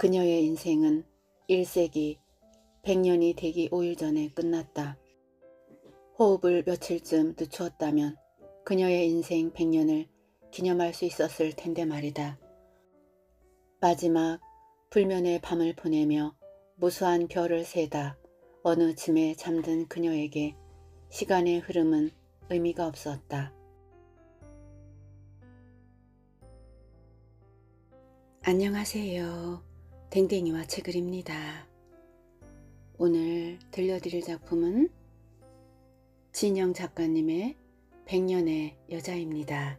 그녀의 인생은 1세기 100년이 되기 5일 전에 끝났다. 호흡을 며칠쯤 늦추었다면 그녀의 인생 100년을 기념할 수 있었을 텐데 말이다. 마지막 불면의 밤을 보내며 무수한 별을 세다 어느 짐에 잠든 그녀에게 시간의 흐름은 의미가 없었다. 안녕하세요. 댕댕이와 책을 입니다. 오늘 들려드릴 작품은 진영 작가님의 백년의 여자입니다.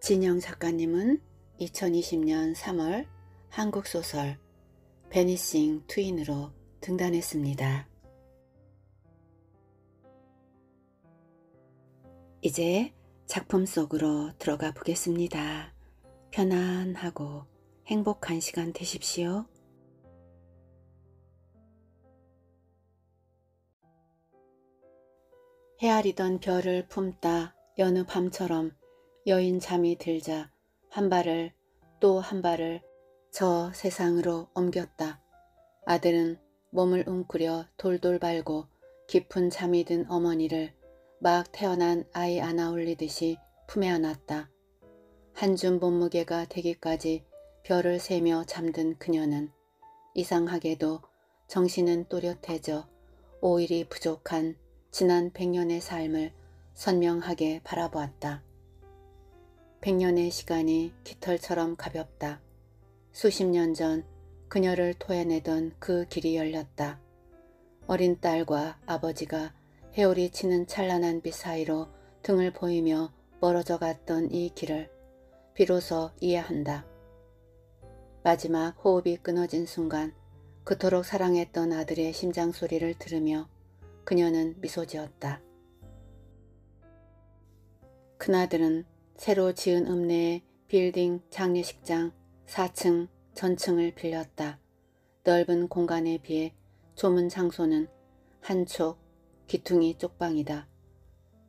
진영 작가님은 2020년 3월 한국 소설 베니싱 트윈으로 등단했습니다. 이제 작품 속으로 들어가 보겠습니다. 편안하고 행복한 시간 되십시오. 헤아리던 별을 품다 여느 밤처럼 여인 잠이 들자 한 발을 또 한 발을 저 세상으로 옮겼다. 아들은 몸을 웅크려 돌돌 발고 깊은 잠이 든 어머니를 막 태어난 아이 안아 올리듯이 품에 안았다. 한 줌 몸무게가 되기까지 별을 세며 잠든 그녀는 이상하게도 정신은 또렷해져 오일이 부족한 지난 백년의 삶을 선명하게 바라보았다. 백년의 시간이 깃털처럼 가볍다. 수십 년 전 그녀를 토해내던 그 길이 열렸다. 어린 딸과 아버지가 해오리 치는 찬란한 빛 사이로 등을 보이며 멀어져 갔던 이 길을 비로소 이해한다. 마지막 호흡이 끊어진 순간 그토록 사랑했던 아들의 심장 소리를 들으며 그녀는 미소 지었다. 큰아들은 새로 지은 읍내의 빌딩 장례식장 4층 전층을 빌렸다. 넓은 공간에 비해 조문 장소는 한쪽 귀퉁이 쪽방이다.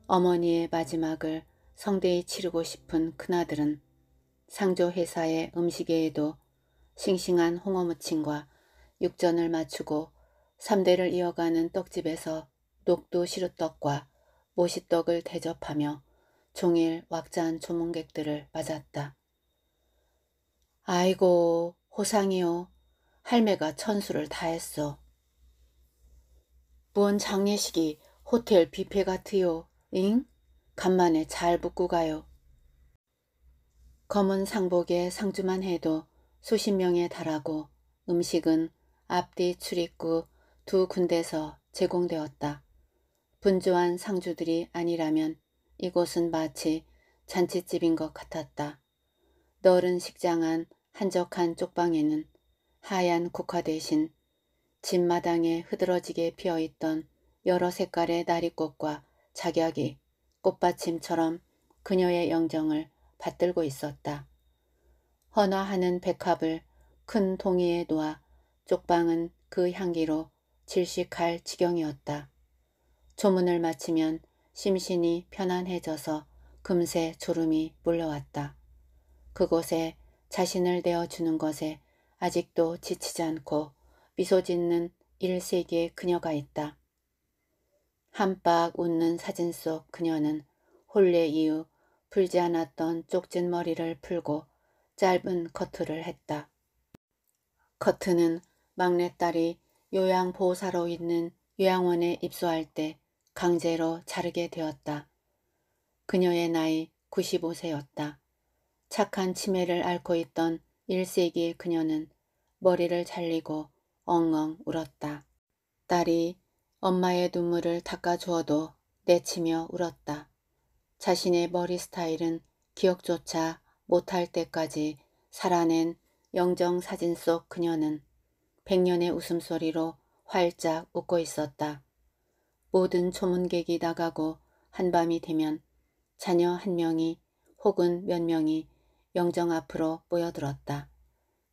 어머니의 마지막을 성대히 치르고 싶은 큰아들은 상조회사의 음식에도 싱싱한 홍어무침과 육전을 맞추고 3대를 이어가는 떡집에서 녹두 시루떡과 모시떡을 대접하며 종일 왁자한 조문객들을 맞았다. 아이고 호상이요. 할매가 천수를 다했어. 무언 장례식이 호텔 뷔페 같으요. 잉? 간만에 잘 붙고 가요. 검은 상복에 상주만 해도 수십 명에 달하고 음식은 앞뒤 출입구 두 군데서 제공되었다. 분주한 상주들이 아니라면 이곳은 마치 잔치집인 것 같았다. 너은식장안 한적한 쪽방에는 하얀 국화 대신 집마당에 흐드러지게 피어있던 여러 색깔의 나리꽃과 작약이 꽃받침처럼 그녀의 영정을 받들고 있었다. 헌화하는 백합을 큰 동이에 놓아 쪽방은 그 향기로 질식할 지경이었다. 조문을 마치면 심신이 편안해져서 금세 졸음이 물러왔다. 그곳에 자신을 내어주는 것에 아직도 지치지 않고 미소 짓는 일세기에 그녀가 있다. 한박 웃는 사진 속 그녀는 혼례 이후 풀지 않았던 쪽진 머리를 풀고 짧은 커트를 했다. 커트는 막내딸이 요양보호사로 있는 요양원에 입소할 때 강제로 자르게 되었다. 그녀의 나이 95세였다. 착한 치매를 앓고 있던 1세기의 그녀는 머리를 잘리고 엉엉 울었다. 딸이 엄마의 눈물을 닦아주어도 내치며 울었다. 자신의 머리 스타일은 기억조차 못할 때까지 살아낸 영정사진 속 그녀는 백년의 웃음소리로 활짝 웃고 있었다. 모든 초문객이 나가고 한밤이 되면 자녀 한 명이 혹은 몇 명이 영정 앞으로 모여들었다.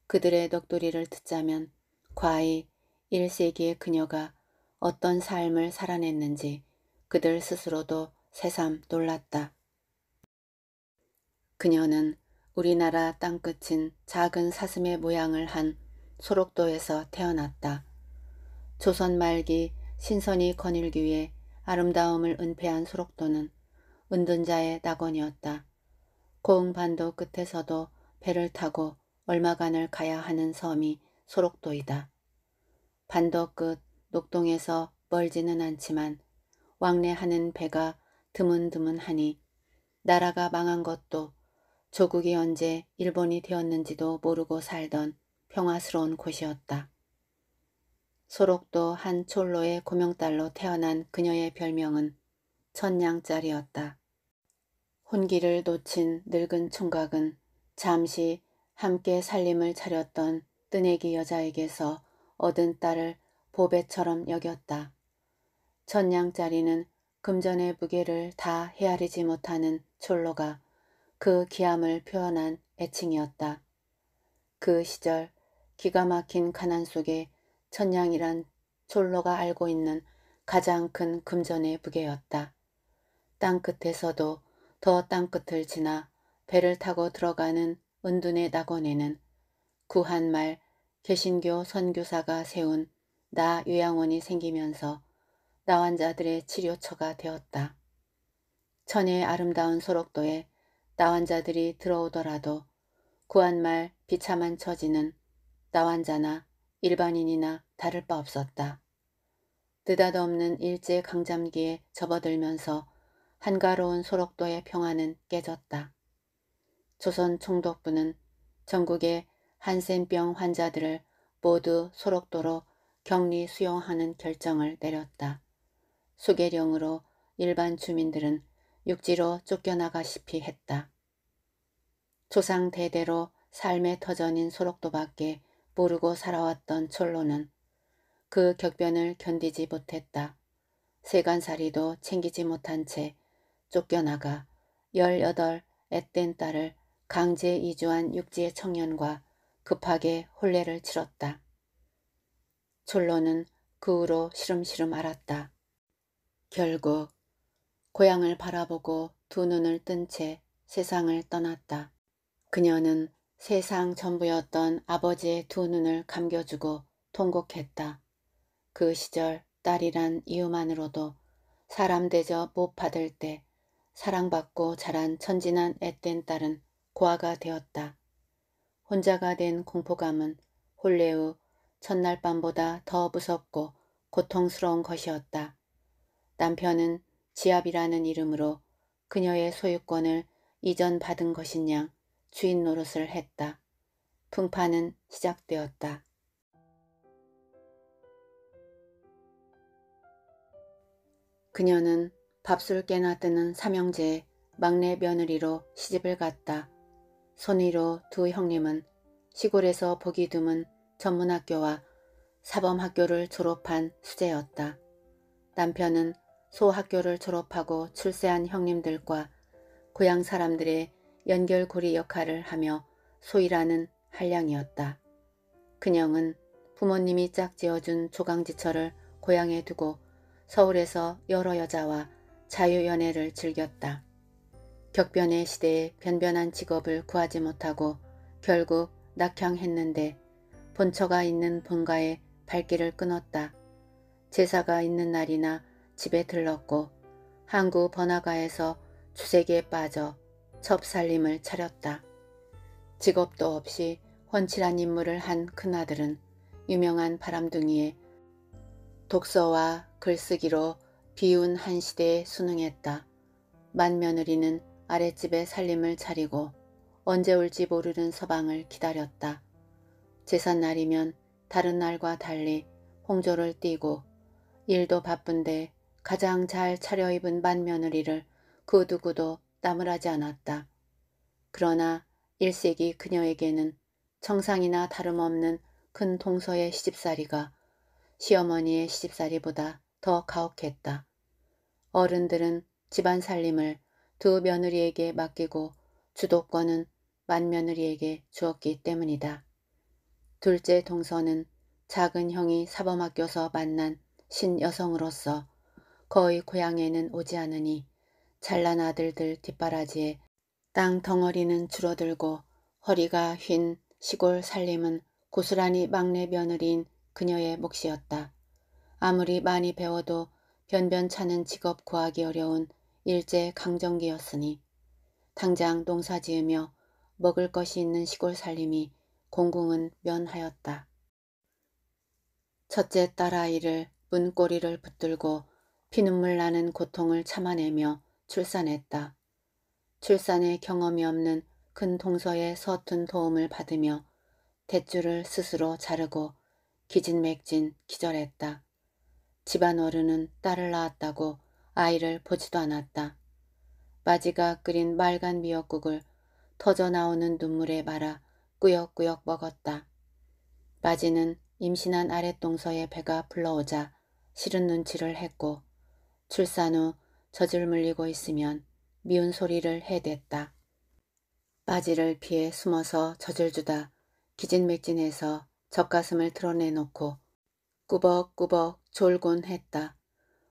그들의 넋두리를 듣자면 과히 1세기에 그녀가 어떤 삶을 살아냈는지 그들 스스로도 새삼 놀랐다. 그녀는 우리나라 땅끝인 작은 사슴의 모양을 한 소록도에서 태어났다. 조선 말기 신선이 거닐기 위해 아름다움을 은폐한 소록도는 은둔자의 낙원이었다. 고흥반도 끝에서도 배를 타고 얼마간을 가야 하는 섬이 소록도이다. 반도 끝 녹동에서 멀지는 않지만 왕래하는 배가 드문드문하니 나라가 망한 것도 조국이 언제 일본이 되었는지도 모르고 살던 평화스러운 곳이었다. 소록도 한 촐로의 고명딸로 태어난 그녀의 별명은 천냥짜리였다. 혼기를 놓친 늙은 총각은 잠시 함께 살림을 차렸던 뜨내기 여자에게서 얻은 딸을 보배처럼 여겼다. 천냥짜리는 금전의 무게를 다 헤아리지 못하는 촐로가 그 기함을 표현한 애칭이었다. 그 시절 기가 막힌 가난 속에 천냥이란 촐로가 알고 있는 가장 큰 금전의 무게였다. 땅끝에서도 더 땅끝을 지나 배를 타고 들어가는 은둔의 낙원에는 구한말 개신교 선교사가 세운 나 요양원이 생기면서 나 환자들의 치료처가 되었다. 천의 아름다운 소록도에 나 환자들이 들어오더라도 구한말 비참한 처지는 나 환자나 일반인이나 다를 바 없었다. 느닷없는 일제 강점기에 접어들면서 한가로운 소록도의 평화는 깨졌다. 조선 총독부는 전국에 한센병 환자들을 모두 소록도로 격리 수용하는 결정을 내렸다. 수계령으로 일반 주민들은 육지로 쫓겨나가시피 했다. 조상 대대로 삶의 터전인 소록도밖에 모르고 살아왔던 촐로는 그 격변을 견디지 못했다. 세간살이도 챙기지 못한 채 쫓겨나가 18 앳된 딸을 강제 이주한 육지의 청년과 급하게 혼례를 치렀다. 졸로는 그 후로 시름시름 알았다. 결국 고향을 바라보고 두 눈을 뜬 채 세상을 떠났다. 그녀는 세상 전부였던 아버지의 두 눈을 감겨주고 통곡했다. 그 시절 딸이란 이유만으로도 사람 대접 못 받을 때 사랑받고 자란 천진한 앳된 딸은 고아가 되었다. 혼자가 된 공포감은 홀레우 첫날 밤보다 더 무섭고 고통스러운 것이었다. 남편은 지압이라는 이름으로 그녀의 소유권을 이전받은 것이냐 주인 노릇을 했다. 풍파는 시작되었다. 그녀는 밥술 깨나 뜨는 삼형제의 막내 며느리로 시집을 갔다. 손이로두 형님은 시골에서 보기 드문 전문학교와 사범학교를 졸업한 수재였다. 남편은 소학교를 졸업하고 출세한 형님들과 고향 사람들의 연결고리 역할을 하며 소이라는 한량이었다. 그녀는 부모님이 짝지어준 조강지처를 고향에 두고 서울에서 여러 여자와 자유연애를 즐겼다. 격변의 시대에 변변한 직업을 구하지 못하고 결국 낙향했는데 본처가 있는 본가에 발길을 끊었다. 제사가 있는 날이나 집에 들렀고 항구 번화가에서 주색에 빠져 첩살림을 차렸다. 직업도 없이 훤칠한 임무를 한 큰아들은 유명한 바람둥이에 독서와 글쓰기로 비운 한 시대에 순응했다. 만며느리는 아랫집에 살림을 차리고 언제 올지 모르는 서방을 기다렸다. 제삿날이면 다른 날과 달리 홍조를 띠고 일도 바쁜데 가장 잘 차려입은 반며느리를 그 누구도 땀을 하지 않았다. 그러나 일색이 그녀에게는 청상이나 다름없는 큰 동서의 시집살이가 시어머니의 시집살이보다 더 가혹했다. 어른들은 집안 살림을 두 며느리에게 맡기고 주도권은 만며느리에게 주었기 때문이다. 둘째 동서는 작은 형이 사범학교서 만난 신여성으로서 거의 고향에는 오지 않으니 잘난 아들들 뒷바라지에 땅 덩어리는 줄어들고 허리가 휜 시골 살림은 고스란히 막내 며느리인 그녀의 몫이었다. 아무리 많이 배워도 변변찮은 직업 구하기 어려운 일제 강점기였으니 당장 농사지으며 먹을 것이 있는 시골 살림이 공궁은 면하였다. 첫째 딸아이를 문고리를 붙들고 피눈물 나는 고통을 참아내며 출산했다. 출산의 경험이 없는 큰 동서의 서툰 도움을 받으며 대줄을 스스로 자르고 기진맥진 기절했다. 집안 어른은 딸을 낳았다고 아이를 보지도 않았다. 바지가 끓인 빨간 미역국을 터져 나오는 눈물에 말아 꾸역꾸역 먹었다. 바지는 임신한 아랫동서의 배가 불러오자 싫은 눈치를 했고 출산 후 젖을 물리고 있으면 미운 소리를 해댔다. 바지를 피해 숨어서 젖을 주다 기진맥진해서 젖가슴을 드러내놓고 꾸벅꾸벅 졸곤 했다.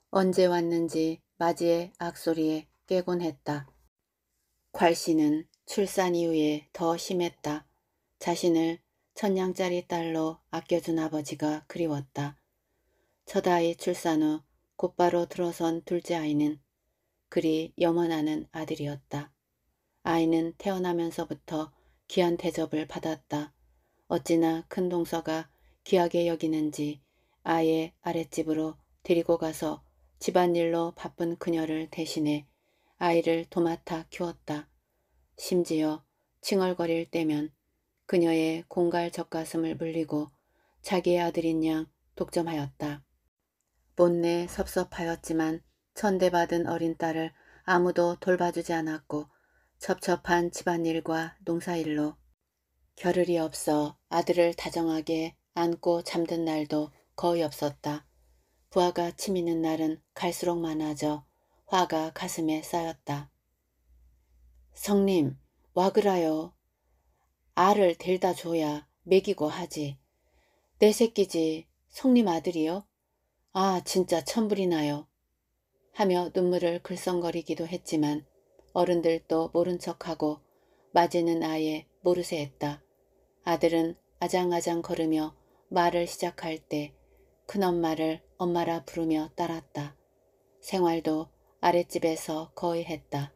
언제 왔는지 맞이의 악소리에 깨곤 했다. 괄씨는 출산 이후에 더 심했다. 자신을 천냥짜리 딸로 아껴준 아버지가 그리웠다. 첫 아이 출산 후 곧바로 들어선 둘째 아이는 그리 염원하는 아들이었다. 아이는 태어나면서부터 귀한 대접을 받았다. 어찌나 큰 동서가 귀하게 여기는지 아예 아랫집으로 데리고 가서 집안일로 바쁜 그녀를 대신해 아이를 도맡아 키웠다. 심지어 칭얼거릴 때면 그녀의 공갈 젖가슴을 물리고 자기의 아들인 양 독점하였다. 못내 섭섭하였지만 천대받은 어린 딸을 아무도 돌봐주지 않았고 첩첩한 집안일과 농사일로 겨를이 없어 아들을 다정하게 안고 잠든 날도 거의 없었다. 부하가 치미는 날은 갈수록 많아져 화가 가슴에 쌓였다. 성님, 와 그라요. 알을 들다 줘야 먹이고 하지. 내 새끼지, 성님 아들이요? 아, 진짜 천불이 나요. 하며 눈물을 글썽거리기도 했지만 어른들도 모른 척하고 마제는 아예 모르세 했다. 아들은 아장아장 걸으며 말을 시작할 때 큰엄마를 엄마라 부르며 따랐다. 생활도 아랫집에서 거의 했다.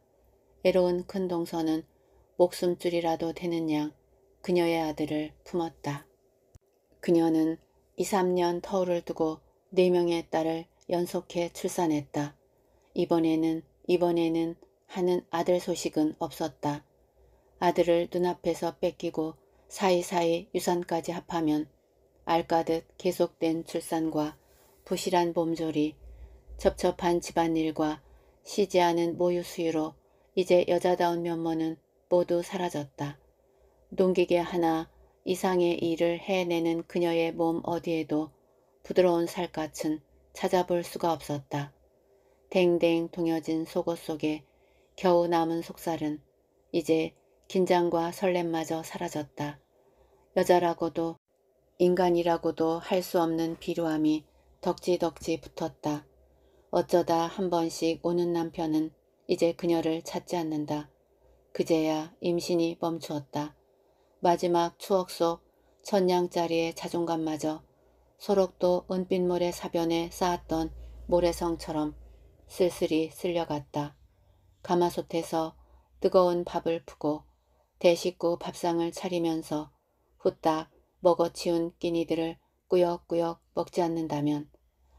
애로운 큰 동서는 목숨줄이라도 되는 양 그녀의 아들을 품었다. 그녀는 2, 3년 터울을 두고 4명의 딸을 연속해 출산했다. 이번에는 이번에는 하는 아들 소식은 없었다. 아들을 눈앞에서 뺏기고 사이사이 유산까지 합하면 알까듯 계속된 출산과 부실한 몸조리, 접접한 집안일과 쉬지 않은 모유 수유로 이제 여자다운 면모는 모두 사라졌다. 농기계 하나 이상의 일을 해내는 그녀의 몸 어디에도 부드러운 살갗은 찾아볼 수가 없었다. 댕댕 동여진 속옷 속에 겨우 남은 속살은 이제 긴장과 설렘마저 사라졌다. 여자라고도 인간이라고도 할 수 없는 비루함이 덕지덕지 붙었다. 어쩌다 한 번씩 오는 남편은 이제 그녀를 찾지 않는다. 그제야 임신이 멈추었다. 마지막 추억 속 천냥짜리의 자존감마저 소록도 은빛모래 사변에 쌓았던 모래성처럼 쓸쓸히 쓸려갔다. 가마솥에서 뜨거운 밥을 푸고 대식구 밥상을 차리면서 후딱 먹어치운 끼니들을 꾸역꾸역 먹지 않는다면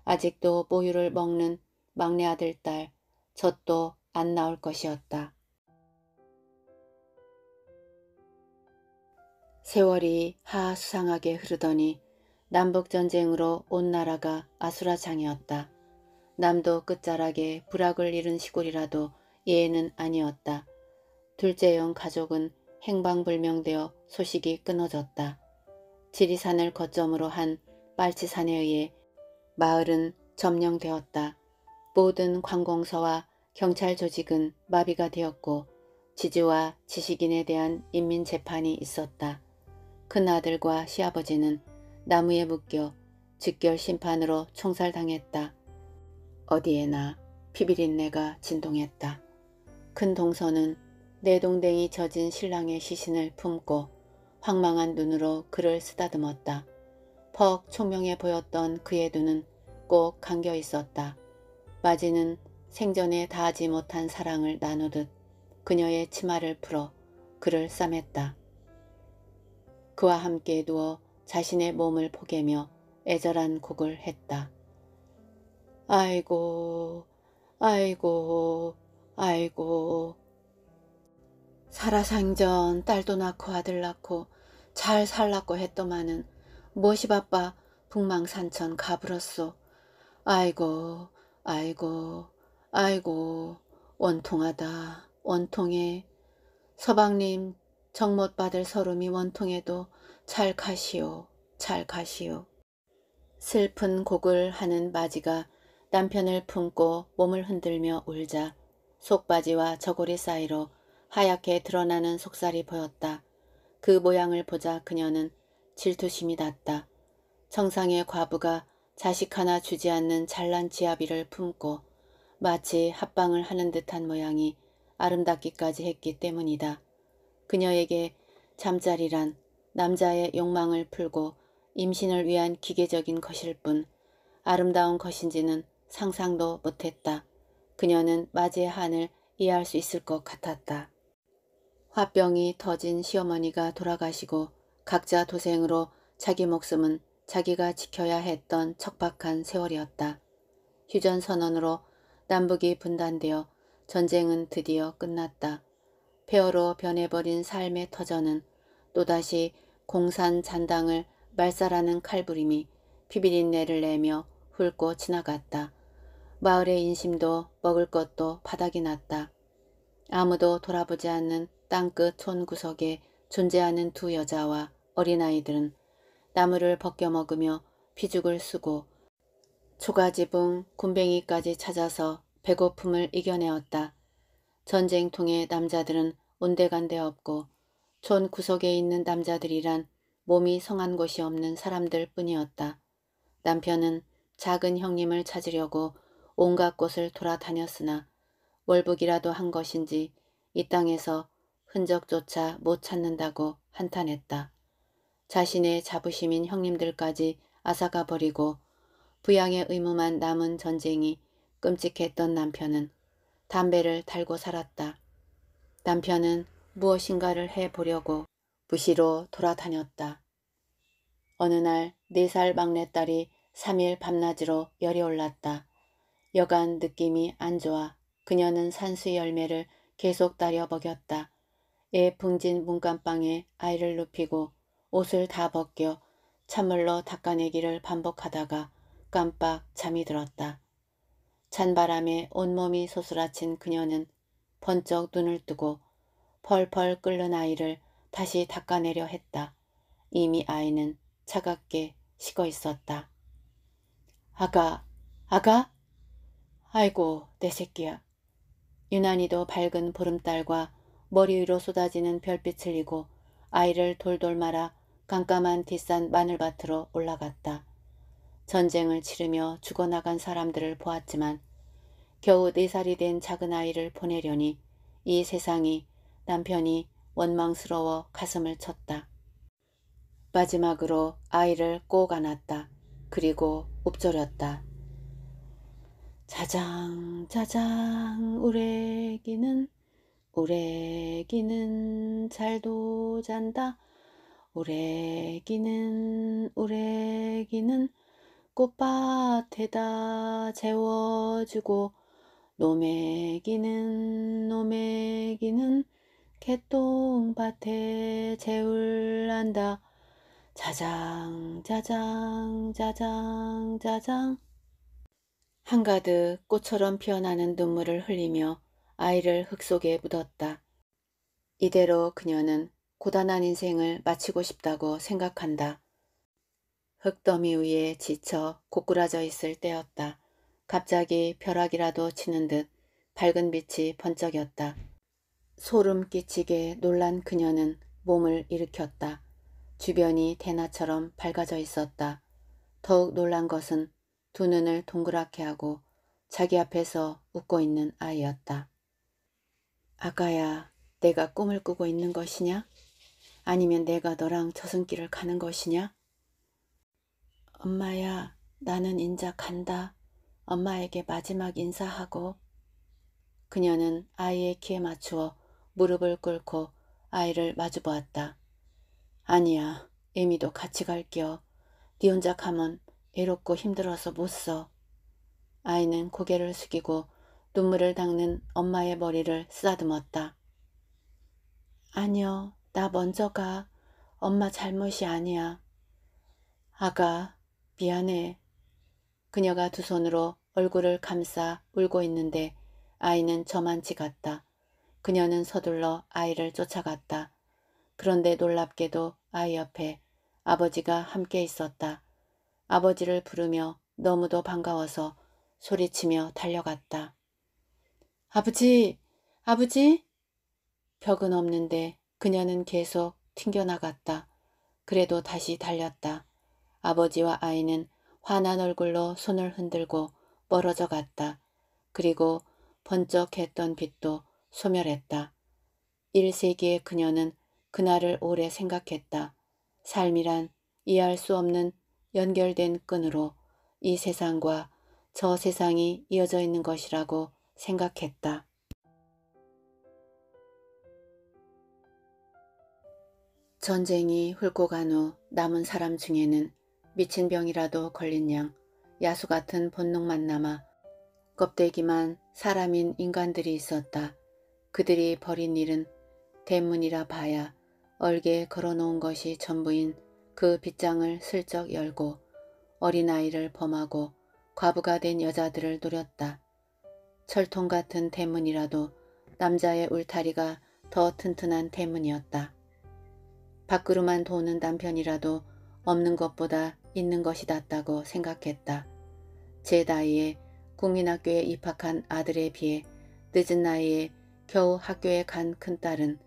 아직도 모유를 먹는 막내 아들 딸 젖도 안 나올 것이었다. 세월이 하수상하게 흐르더니 남북전쟁으로 온 나라가 아수라장이었다. 남도 끝자락에 불악을 잃은 시골이라도 예외는 아니었다. 둘째 형 가족은 행방불명되어 소식이 끊어졌다. 지리산을 거점으로 한 빨치산에 의해 마을은 점령되었다. 모든 관공서와 경찰 조직은 마비가 되었고 지지와 지식인에 대한 인민재판이 있었다. 큰아들과 시아버지는 나무에 묶여 즉결 심판으로 총살당했다. 어디에나 피비린내가 진동했다. 큰 동서는 내 동댕이 젖은 신랑의 시신을 품고 황망한 눈으로 그를 쓰다듬었다. 퍽 총명해 보였던 그의 눈은 꼭 감겨 있었다. 마지는 생전에 다하지 못한 사랑을 나누듯 그녀의 치마를 풀어 그를 싸맸다. 그와 함께 누워 자신의 몸을 포개며 애절한 곡을 했다. 아이고, 아이고, 아이고, 살아생전 딸도 낳고 아들 낳고 잘 살라고 했더만은 무엇이 바빠 북망산천 가불었소. 아이고 아이고 아이고 원통하다 원통해. 서방님 정 못 받을 서름이 원통해도 잘 가시오 잘 가시오. 슬픈 곡을 하는 마지가 남편을 품고 몸을 흔들며 울자 속바지와 저고리 사이로 하얗게 드러나는 속살이 보였다. 그 모양을 보자 그녀는 질투심이 났다. 청상의 과부가 자식 하나 주지 않는 잘난 지아비를 품고 마치 합방을 하는 듯한 모양이 아름답기까지 했기 때문이다. 그녀에게 잠자리란 남자의 욕망을 풀고 임신을 위한 기계적인 것일 뿐 아름다운 것인지는 상상도 못했다. 그녀는 마지의 한을 이해할 수 있을 것 같았다. 화병이 터진 시어머니가 돌아가시고 각자 도생으로 자기 목숨은 자기가 지켜야 했던 척박한 세월이었다. 휴전 선언으로 남북이 분단되어 전쟁은 드디어 끝났다. 폐허로 변해버린 삶의 터전은 또다시 공산 잔당을 말살하는 칼부림이 피비린내를 내며 훑고 지나갔다. 마을의 인심도 먹을 것도 바닥이 났다. 아무도 돌아보지 않는 땅끝 촌구석에 존재하는 두 여자와 어린아이들은 나무를 벗겨먹으며 피죽을 쓰고 초가지붕 굼벵이까지 찾아서 배고픔을 이겨내었다. 전쟁통의 남자들은 온데간데 없고 촌 구석에 있는 남자들이란 몸이 성한 곳이 없는 사람들 뿐이었다. 남편은 작은 형님을 찾으려고 온갖 곳을 돌아다녔으나 월북이라도 한 것인지 이 땅에서 흔적조차 못 찾는다고 한탄했다. 자신의 자부심인 형님들까지 아사가 버리고 부양의 의무만 남은 전쟁이 끔찍했던 남편은 담배를 달고 살았다. 남편은 무엇인가를 해보려고 부시로 돌아다녔다. 어느 날 네 살 막내딸이 3일 밤낮으로 열이 올랐다. 여간 느낌이 안 좋아 그녀는 산수 열매를 계속 따려 먹였다. 예 붕진 문간방에 아이를 눕히고 옷을 다 벗겨 찬물로 닦아내기를 반복하다가 깜빡 잠이 들었다. 찬바람에 온몸이 소스라친 그녀는 번쩍 눈을 뜨고 펄펄 끓는 아이를 다시 닦아내려 했다. 이미 아이는 차갑게 식어 있었다. 아가, 아가? 아이고, 내 새끼야. 유난히도 밝은 보름달과 머리 위로 쏟아지는 별빛을 이고 아이를 돌돌 말아 깜깜한 뒷산 마늘밭으로 올라갔다. 전쟁을 치르며 죽어나간 사람들을 보았지만 겨우 네 살이 된 작은 아이를 보내려니 이 세상이 남편이 원망스러워 가슴을 쳤다. 마지막으로 아이를 꼭 안았다. 그리고 읊조렸다. 자장 자장 우레기는 우레기는 잘도 잔다. 오래기는 오래기는 꽃밭에다 재워주고 노매기는 노매기는 개똥밭에 재울란다. 자장 자장 자장 자장 한가득 꽃처럼 피어나는 눈물을 흘리며 아이를 흙속에 묻었다. 이대로 그녀는 고단한 인생을 마치고 싶다고 생각한다. 흙더미 위에 지쳐 고꾸라져 있을 때였다. 갑자기 벼락이라도 치는 듯 밝은 빛이 번쩍였다. 소름 끼치게 놀란 그녀는 몸을 일으켰다. 주변이 대나처럼 밝아져 있었다. 더욱 놀란 것은 두 눈을 동그랗게 하고 자기 앞에서 웃고 있는 아이였다. 아가야, 내가 꿈을 꾸고 있는 것이냐? 아니면 내가 너랑 저승길을 가는 것이냐? 엄마야, 나는 인자 간다. 엄마에게 마지막 인사하고. 그녀는 아이의 키에 맞추어 무릎을 꿇고 아이를 마주보았다. 아니야, 애미도 같이 갈게요. 네 혼자 가면 외롭고 힘들어서 못 써. 아이는 고개를 숙이고 눈물을 닦는 엄마의 머리를 쓰다듬었다. 아니요, 나 먼저 가. 엄마 잘못이 아니야. 아가, 미안해. 그녀가 두 손으로 얼굴을 감싸 울고 있는데 아이는 저만치 같다. 그녀는 서둘러 아이를 쫓아갔다. 그런데 놀랍게도 아이 옆에 아버지가 함께 있었다. 아버지를 부르며 너무도 반가워서 소리치며 달려갔다. 아버지, 아버지. 벽은 없는데 그녀는 계속 튕겨나갔다. 그래도 다시 달렸다. 아버지와 아이는 화난 얼굴로 손을 흔들고 멀어져 갔다. 그리고 번쩍했던 빛도 소멸했다. 1세기의 그녀는 그날을 오래 생각했다. 삶이란 이해할 수 없는 연결된 끈으로 이 세상과 저 세상이 이어져 있는 것이라고 생각했다. 전쟁이 훑고 간 후 남은 사람 중에는 미친 병이라도 걸린 양 야수 같은 본능만 남아 껍데기만 사람인 인간들이 있었다. 그들이 벌인 일은 대문이라 봐야 얼게 걸어놓은 것이 전부인 그 빗장을 슬쩍 열고 어린아이를 범하고 과부가 된 여자들을 노렸다. 철통 같은 대문이라도 남자의 울타리가 더 튼튼한 대문이었다. 밖으로만 도는 남편이라도 없는 것보다 있는 것이 낫다고 생각했다. 제 나이에 국민학교에 입학한 아들에 비해 늦은 나이에 겨우 학교에 간 큰딸은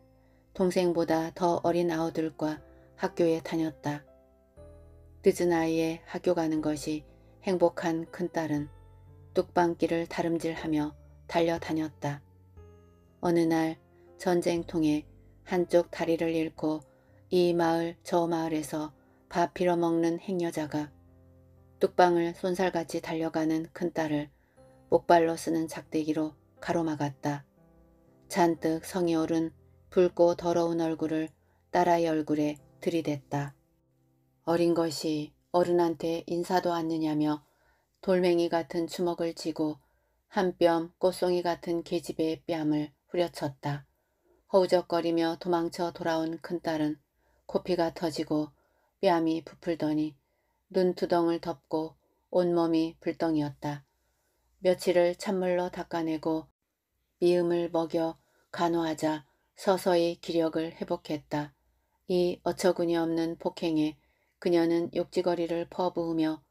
동생보다 더 어린 아우들과 학교에 다녔다. 늦은 아이에 학교 가는 것이 행복한 큰딸은 뚝방길을 다름질하며 달려다녔다. 어느 날 전쟁통에 한쪽 다리를 잃고 이 마을 저 마을에서 밥 빌어먹는 행여자가 뚝방을 손살같이 달려가는 큰딸을 목발로 쓰는 작대기로 가로막았다. 잔뜩 성이 오른 붉고 더러운 얼굴을 딸아이 얼굴에 들이댔다. 어린 것이 어른한테 인사도 않느냐며 돌멩이 같은 주먹을 쥐고 한 뼘 꽃송이 같은 계집애의 뺨을 후려쳤다. 허우적거리며 도망쳐 돌아온 큰딸은 코피가 터지고 뺨이 부풀더니 눈두덩을 덮고 온몸이 불덩이었다. 며칠을 찬물로 닦아내고 미음을 먹여 간호하자 서서히 기력을 회복했다. 이 어처구니없는 폭행에 그녀는 욕지거리를 퍼부으며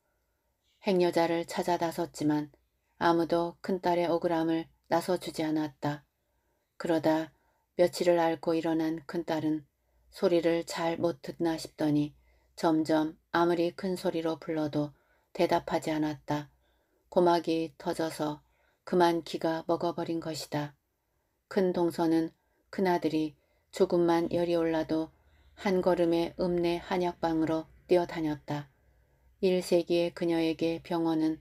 행여자를 찾아 나섰지만 아무도 큰딸의 억울함을 나서주지 않았다. 그러다 며칠을 앓고 일어난 큰딸은 소리를 잘 못 듣나 싶더니 점점 아무리 큰 소리로 불러도 대답하지 않았다. 고막이 터져서 그만 기가 먹어버린 것이다. 큰 동서는 큰아들이 조금만 열이 올라도 한 걸음에 읍내 한약방으로 뛰어다녔다. 1세기의 그녀에게 병원은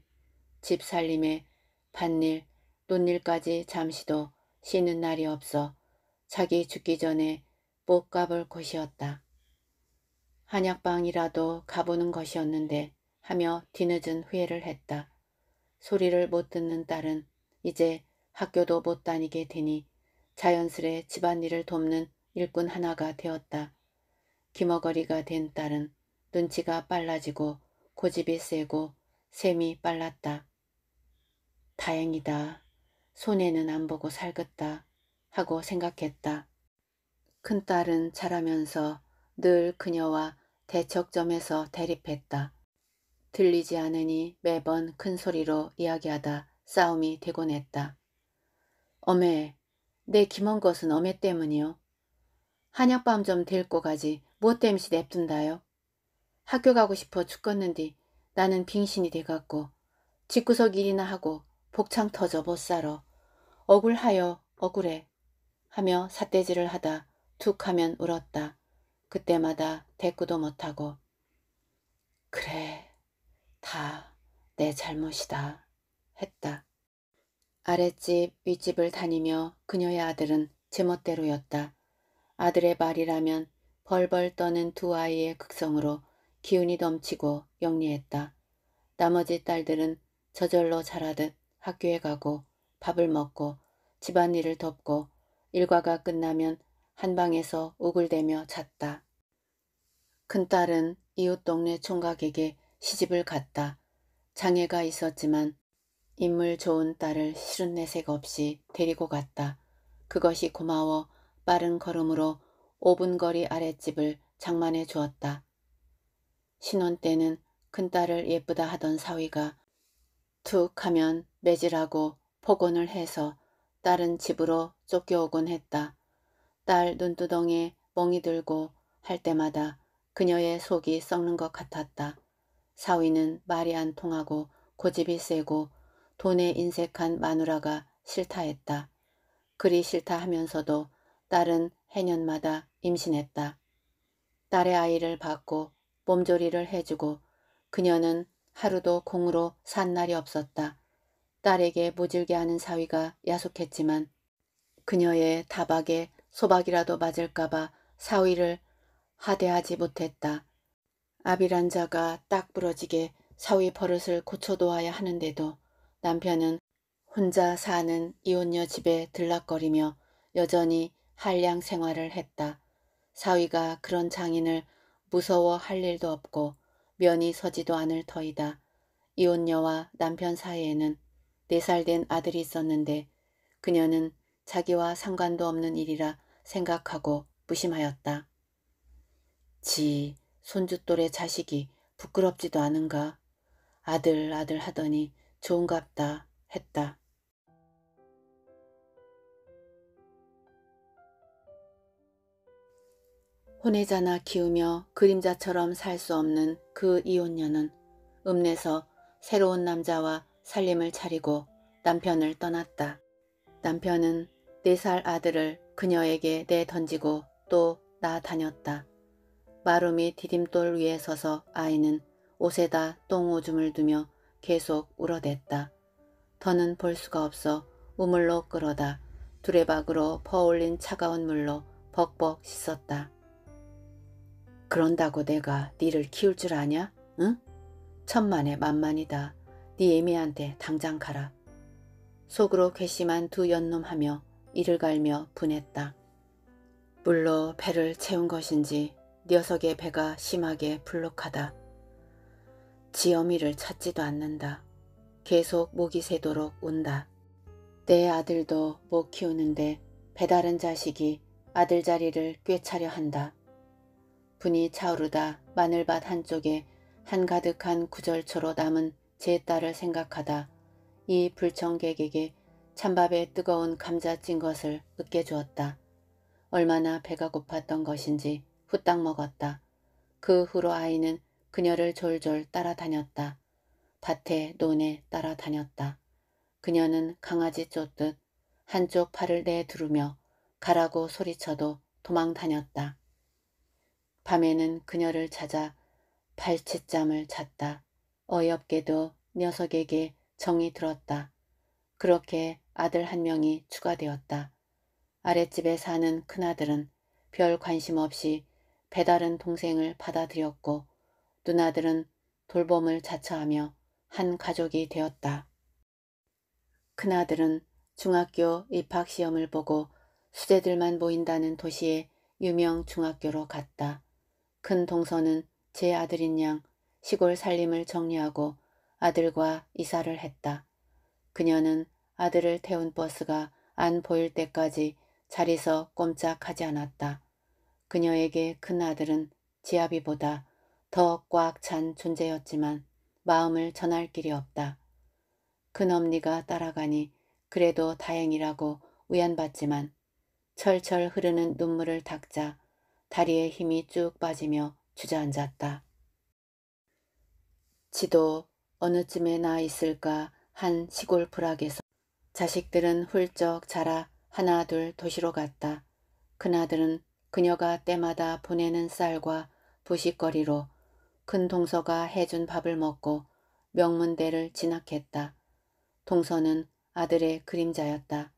집 살림에 밭일, 논일까지 잠시도 쉬는 날이 없어 자기 죽기 전에 못 가볼 곳이었다. 한약방이라도 가보는 것이었는데 하며 뒤늦은 후회를 했다. 소리를 못 듣는 딸은 이제 학교도 못 다니게 되니 자연스레 집안일을 돕는 일꾼 하나가 되었다. 기머거리가 된 딸은 눈치가 빨라지고 고집이 세고 셈이 빨랐다. 다행이다. 손해는 안 보고 살겠다 하고 생각했다. 큰딸은 자라면서 늘 그녀와 대척점에서 대립했다. 들리지 않으니 매번 큰 소리로 이야기하다 싸움이 되곤 했다. 어메, 내 김한 것은 어메 때문이요. 한약밤 좀 들고 가지 무엇 뭐 땜시 냅둔다요. 학교 가고 싶어 죽겠는디 나는 빙신이 돼갖고 집구석 일이나 하고 복창 터져 못 살어. 억울하여 억울해 하며 삿대질을 하다 툭 하면 울었다. 그때마다 대꾸도 못하고 그래 다 내 잘못이다 했다. 아랫집 윗집을 다니며 그녀의 아들은 제멋대로였다. 아들의 말이라면 벌벌 떠는 두 아이의 극성으로 기운이 넘치고 영리했다. 나머지 딸들은 저절로 자라듯 학교에 가고 밥을 먹고 집안일을 덮고 일과가 끝나면 한방에서 오글대며 잤다. 큰딸은 이웃 동네 총각에게 시집을 갔다. 장애가 있었지만 인물 좋은 딸을 싫은 내색 없이 데리고 갔다. 그것이 고마워 빠른 걸음으로 5분 거리 아랫집을 장만해 주었다. 신혼 때는 큰딸을 예쁘다 하던 사위가 툭 하면 매질하고 폭언을 해서 딸은 집으로 쫓겨오곤 했다. 딸 눈두덩에 멍이 들고 할 때마다 그녀의 속이 썩는 것 같았다. 사위는 말이 안 통하고 고집이 세고 돈에 인색한 마누라가 싫다 했다. 그리 싫다 하면서도 딸은 해년마다 임신했다. 딸의 아이를 받고 몸조리를 해주고 그녀는 하루도 공으로 산 날이 없었다. 딸에게 무질게 하는 사위가 야속했지만 그녀의 다박에 소박이라도 맞을까봐 사위를 하대하지 못했다. 아비란 자가 딱 부러지게 사위 버릇을 고쳐둬야 하는데도 남편은 혼자 사는 이혼녀 집에 들락거리며 여전히 한량 생활을 했다. 사위가 그런 장인을 무서워 할 일도 없고 면이 서지도 않을 터이다. 이혼녀와 남편 사이에는 네 살 된 아들이 있었는데 그녀는 자기와 상관도 없는 일이라 생각하고 무심하였다. 지 손주 또래 자식이 부끄럽지도 않은가 아들 아들 하더니 좋은갑다 했다. 혼외자나 키우며 그림자처럼 살 수 없는 그 이혼녀는 읍내서 새로운 남자와 살림을 차리고 남편을 떠났다. 남편은 네 살 아들을 그녀에게 내던지고 또 나다녔다. 마루미 디딤돌 위에 서서 아이는 옷에다 똥오줌을 두며 계속 울어댔다. 더는 볼 수가 없어 우물로 끌어다 두레박으로 퍼올린 차가운 물로 벅벅 씻었다. 그런다고 내가 니를 키울 줄 아냐? 응? 천만에 만만이다. 네 애미한테 당장 가라. 속으로 괘씸한 두 연놈하며 이를 갈며 분했다. 물로 배를 채운 것인지 녀석의 배가 심하게 불룩하다. 지어미를 찾지도 않는다. 계속 목이 새도록 운다. 내 아들도 못 키우는데 배다른 자식이 아들 자리를 꿰차려 한다. 분이 차오르다 마늘밭 한쪽에 한가득한 구절초로 남은 제 딸을 생각하다 이 불청객에게 찬밥에 뜨거운 감자 찐 것을 으깨 주었다. 얼마나 배가 고팠던 것인지 후딱 먹었다. 그 후로 아이는 그녀를 졸졸 따라다녔다. 밭에 논에 따라다녔다. 그녀는 강아지 쫓듯 한쪽 팔을 내두르며 가라고 소리쳐도 도망다녔다. 밤에는 그녀를 찾아 발칫잠을 잤다. 어이없게도 녀석에게 정이 들었다. 그렇게 아들 한 명이 추가되었다. 아랫집에 사는 큰아들은 별 관심 없이 배다른 동생을 받아들였고 누나들은 돌봄을 자처하며 한 가족이 되었다. 큰아들은 중학교 입학시험을 보고 수재들만 모인다는 도시의 유명 중학교로 갔다. 큰 동서는 제 아들인 양 시골 살림을 정리하고 아들과 이사를 했다. 그녀는 아들을 태운 버스가 안 보일 때까지 자리서 꼼짝하지 않았다. 그녀에게 큰아들은 지아비보다 더 꽉 찬 존재였지만 마음을 전할 길이 없다. 큰엄니가 따라가니 그래도 다행이라고 우연받지만 철철 흐르는 눈물을 닦자 다리에 힘이 쭉 빠지며 주저앉았다. 지도 어느쯤에 나 있을까 한 시골 불악에서 자식들은 훌쩍 자라 하나 둘 도시로 갔다. 큰아들은 그녀가 때마다 보내는 쌀과 부식거리로 큰 동서가 해준 밥을 먹고 명문대를 진학했다. 동서는 아들의 그림자였다.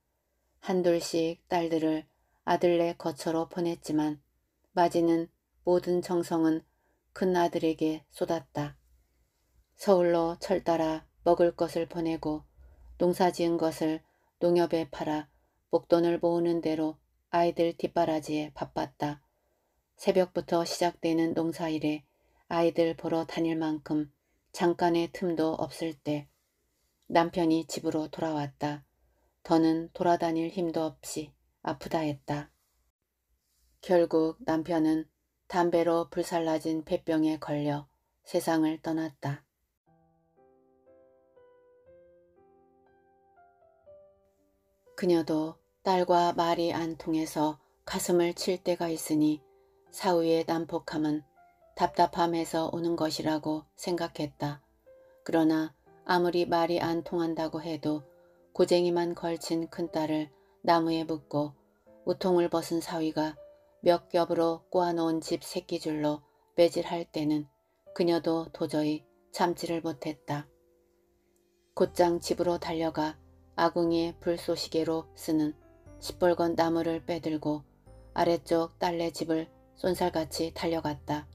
한둘씩 딸들을 아들네 거처로 보냈지만 마지는 모든 정성은 큰아들에게 쏟았다. 서울로 철 따라 먹을 것을 보내고 농사 지은 것을 농협에 팔아 목돈을 모으는 대로 아이들 뒷바라지에 바빴다. 새벽부터 시작되는 농사일에 아이들 보러 다닐 만큼 잠깐의 틈도 없을 때 남편이 집으로 돌아왔다. 더는 돌아다닐 힘도 없이 아프다 했다. 결국 남편은 담배로 불살라진 폐병에 걸려 세상을 떠났다. 그녀도 딸과 말이 안 통해서 가슴을 칠 때가 있으니 사우의 난폭함은 답답함에서 오는 것이라고 생각했다. 그러나 아무리 말이 안 통한다고 해도 고쟁이만 걸친 큰딸을 나무에 묶고 우통을 벗은 사위가 몇 겹으로 꼬아놓은 집 새끼줄로 매질할 때는 그녀도 도저히 참지를 못했다. 곧장 집으로 달려가 아궁이의 불쏘시개로 쓰는 시뻘건 나무를 빼들고 아래쪽 딸네 집을 쏜살같이 달려갔다.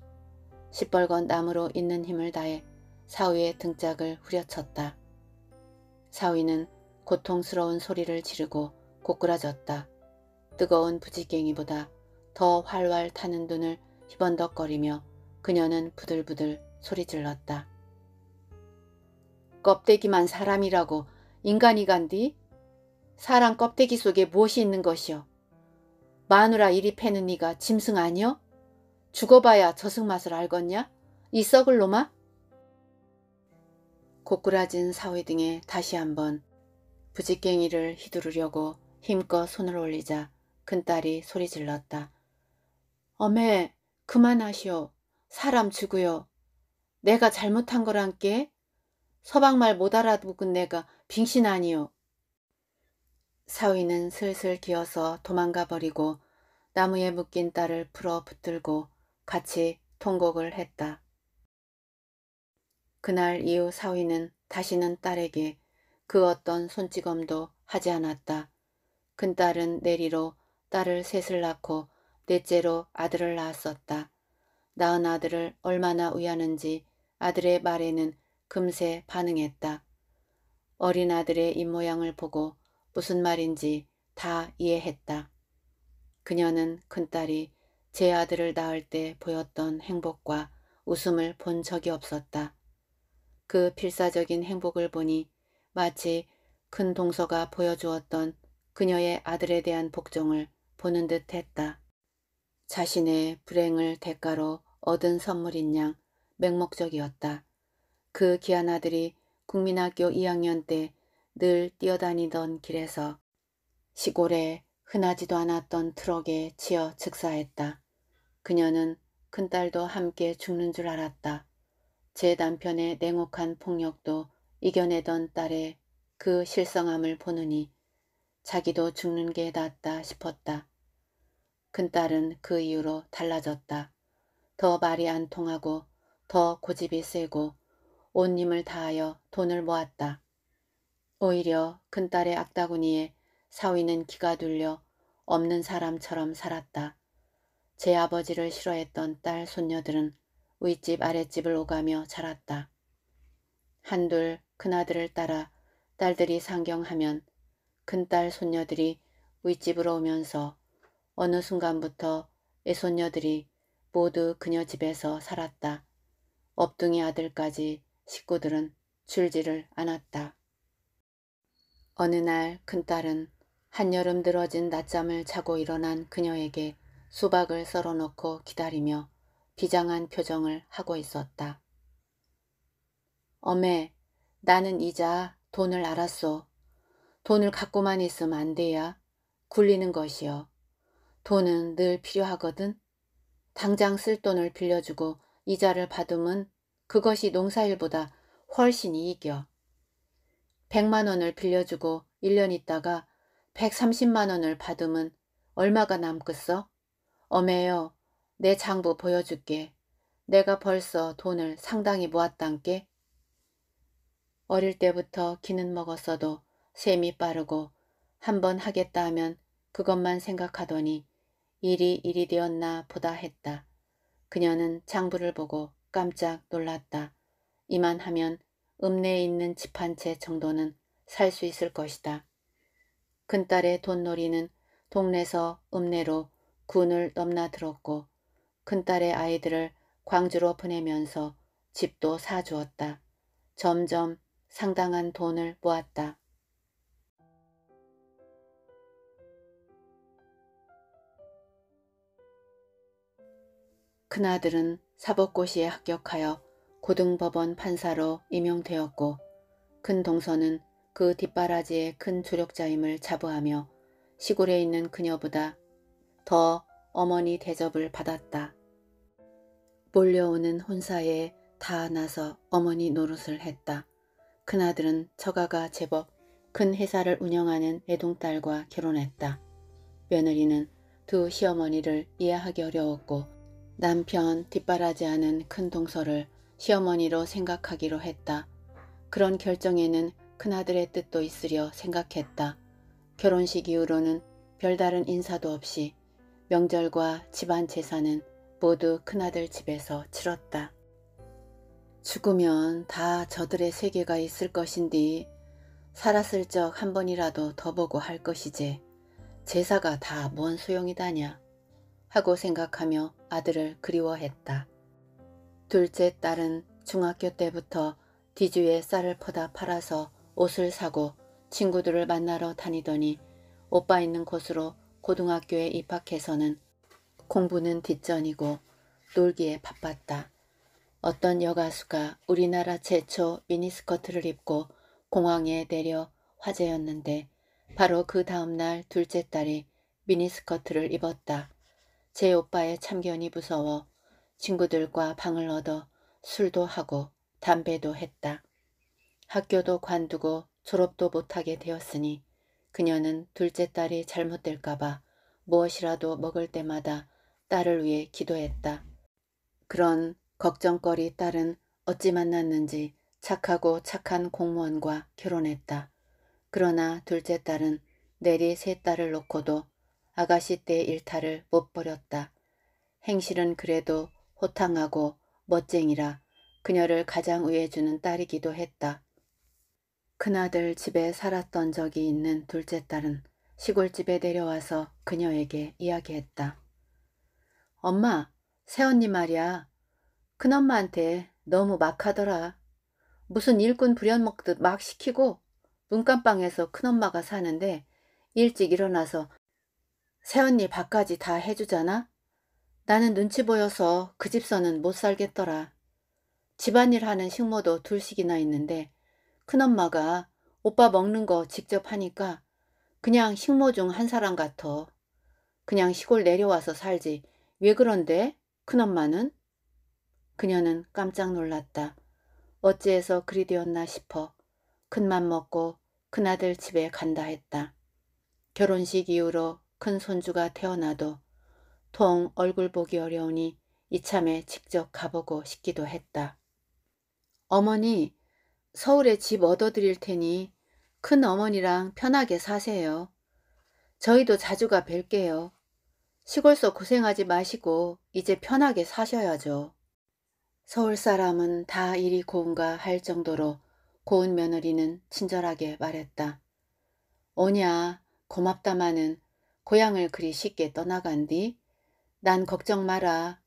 시뻘건 나무로 있는 힘을 다해 사위의 등짝을 후려쳤다. 사위는 고통스러운 소리를 지르고 고꾸라졌다. 뜨거운 부지깽이보다 더 활활 타는 눈을 희번덕거리며 그녀는 부들부들 소리질렀다. 껍데기만 사람이라고 인간이 간디? 사람 껍데기 속에 무엇이 있는 것이여? 마누라 이리 패는 네가 짐승 아니여? 죽어봐야 저승 맛을 알겄냐이 썩을 놈아? 고꾸라진 사위 등에 다시 한번 부지깽이를 휘두르려고 힘껏 손을 올리자 큰딸이 소리질렀다. 어메, 그만하시오. 사람 죽으요. 내가 잘못한 거란께? 서방말 못 알아듣은 내가 빙신 아니요 사위는 슬슬 기어서 도망가 버리고 나무에 묶인 딸을 풀어 붙들고 같이 통곡을 했다. 그날 이후 사위는 다시는 딸에게 그 어떤 손찌검도 하지 않았다. 큰딸은 내리로 딸을 셋을 낳고 넷째로 아들을 낳았었다. 낳은 아들을 얼마나 위하는지 아들의 말에는 금세 반응했다. 어린 아들의 입모양을 보고 무슨 말인지 다 이해했다. 그녀는 큰딸이 제 아들을 낳을 때 보였던 행복과 웃음을 본 적이 없었다. 그 필사적인 행복을 보니 마치 큰 동서가 보여주었던 그녀의 아들에 대한 복종을 보는 듯 했다. 자신의 불행을 대가로 얻은 선물인 양 맹목적이었다. 그 귀한 아들이 국민학교 2학년 때 늘 뛰어다니던 길에서 시골에 흔하지도 않았던 트럭에 치여 즉사했다. 그녀는 큰딸도 함께 죽는 줄 알았다. 제 남편의 냉혹한 폭력도 이겨내던 딸의 그 실성함을 보느니 자기도 죽는 게 낫다 싶었다. 큰딸은 그 이후로 달라졌다. 더 말이 안 통하고 더 고집이 세고 온 힘을 다하여 돈을 모았다. 오히려 큰딸의 악다구니에 사위는 기가 눌려 없는 사람처럼 살았다. 제 아버지를 싫어했던 딸 손녀들은 윗집 아랫집을 오가며 자랐다. 한둘 큰아들을 따라 딸들이 상경하면 큰딸 손녀들이 윗집으로 오면서 어느 순간부터 애손녀들이 모두 그녀 집에서 살았다. 업둥이 아들까지 식구들은 줄지를 않았다. 어느 날 큰딸은 한여름 늘어진 낮잠을 자고 일어난 그녀에게 수박을 썰어놓고 기다리며 비장한 표정을 하고 있었다. 어메, 나는 이자 돈을 알았소. 돈을 갖고만 있으면 안 돼야 굴리는 것이요. 돈은 늘 필요하거든. 당장 쓸 돈을 빌려주고 이자를 받으면 그것이 농사일보다 훨씬 이익이여. 100만 원을 빌려주고 1년 있다가 130만 원을 받으면 얼마가 남겠어? 어메요. 내 장부 보여줄게. 내가 벌써 돈을 상당히 모았단께. 어릴 때부터 기는 먹었어도 셈이 빠르고 한 번 하겠다 하면 그것만 생각하더니 일이 일이 되었나 보다 했다. 그녀는 장부를 보고 깜짝 놀랐다. 이만 하면 읍내에 있는 집 한 채 정도는 살 수 있을 것이다. 큰딸의 돈놀이는 동네서 읍내로 군을 넘나들었고 큰딸의 아이들을 광주로 보내면서 집도 사주었다. 점점 상당한 돈을 모았다. 큰아들은 사법고시에 합격하여 고등법원 판사로 임용되었고 큰 동서는 그 뒷바라지의 큰 조력자임을 자부하며 시골에 있는 그녀보다 더 어머니 대접을 받았다. 몰려오는 혼사에 다 나서 어머니 노릇을 했다. 큰아들은 처가가 제법 큰 회사를 운영하는 애동딸과 결혼했다. 며느리는 두 시어머니를 이해하기 어려웠고 남편 뒷바라지하는 큰 동서를 시어머니로 생각하기로 했다. 그런 결정에는 큰아들의 뜻도 있으려 생각했다. 결혼식 이후로는 별다른 인사도 없이 명절과 집안 제사는 모두 큰아들 집에서 치렀다. 죽으면 다 저들의 세계가 있을 것인디 살았을 적 한 번이라도 더 보고 할 것이지 제사가 다 뭔 소용이다냐. 하고 생각하며 아들을 그리워했다. 둘째 딸은 중학교 때부터 뒤주에 쌀을 퍼다 팔아서 옷을 사고 친구들을 만나러 다니더니 오빠 있는 곳으로 고등학교에 입학해서는 공부는 뒷전이고 놀기에 바빴다. 어떤 여가수가 우리나라 최초 미니스커트를 입고 공항에 내려 화제였는데 바로 그 다음날 둘째 딸이 미니스커트를 입었다. 제 오빠의 참견이 무서워 친구들과 방을 얻어 술도 하고 담배도 했다. 학교도 관두고 졸업도 못하게 되었으니 그녀는 둘째 딸이 잘못될까봐 무엇이라도 먹을 때마다 딸을 위해 기도했다. 그런 걱정거리 딸은 어찌 만났는지 착하고 착한 공무원과 결혼했다. 그러나 둘째 딸은 내리 세 딸을 놓고도 아가씨 때 일탈을 못 버렸다. 행실은 그래도 호탕하고 멋쟁이라 그녀를 가장 위해주는 딸이기도 했다. 큰아들 집에 살았던 적이 있는 둘째 딸은 시골집에 내려와서 그녀에게 이야기했다. 엄마, 새언니 말이야. 큰엄마한테 너무 막하더라. 무슨 일꾼 부려먹듯 막 시키고 문간방에서 큰엄마가 사는데 일찍 일어나서 새언니 밥까지 다 해주잖아? 나는 눈치 보여서 그 집서는 못 살겠더라. 집안일 하는 식모도 둘씩이나 있는데 큰엄마가 오빠 먹는 거 직접 하니까 그냥 식모 중 한 사람 같아 그냥 시골 내려와서 살지. 왜 그런데? 큰엄마는? 그녀는 깜짝 놀랐다. 어찌해서 그리 되었나 싶어. 큰맘 먹고 큰아들 집에 간다 했다. 결혼식 이후로 큰 손주가 태어나도 통 얼굴 보기 어려우니 이참에 직접 가보고 싶기도 했다. 어머니, 서울에 집 얻어드릴 테니 큰 어머니랑 편하게 사세요. 저희도 자주가 뵐게요. 시골서 고생하지 마시고 이제 편하게 사셔야죠. 서울 사람은 다 이리 고운가 할 정도로 고운 며느리는 친절하게 말했다. 오냐 고맙다마는 고향을 그리 쉽게 떠나간 뒤난 걱정 마라.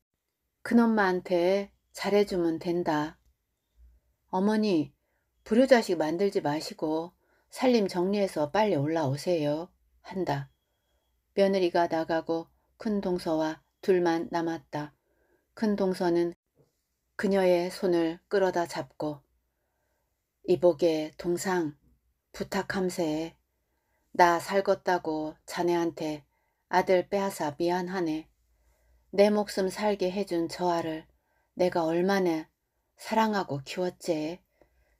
큰엄마한테 잘해주면 된다. 어머니, 불효자식 만들지 마시고 살림 정리해서 빨리 올라오세요. 한다. 며느리가 나가고 큰 동서와 둘만 남았다. 큰 동서는 그녀의 손을 끌어다 잡고 이복의 동상 부탁함세 나 살겄다고 자네한테 아들 빼앗아 미안하네. 내 목숨 살게 해준 저 아를 내가 얼마나 사랑하고 키웠제.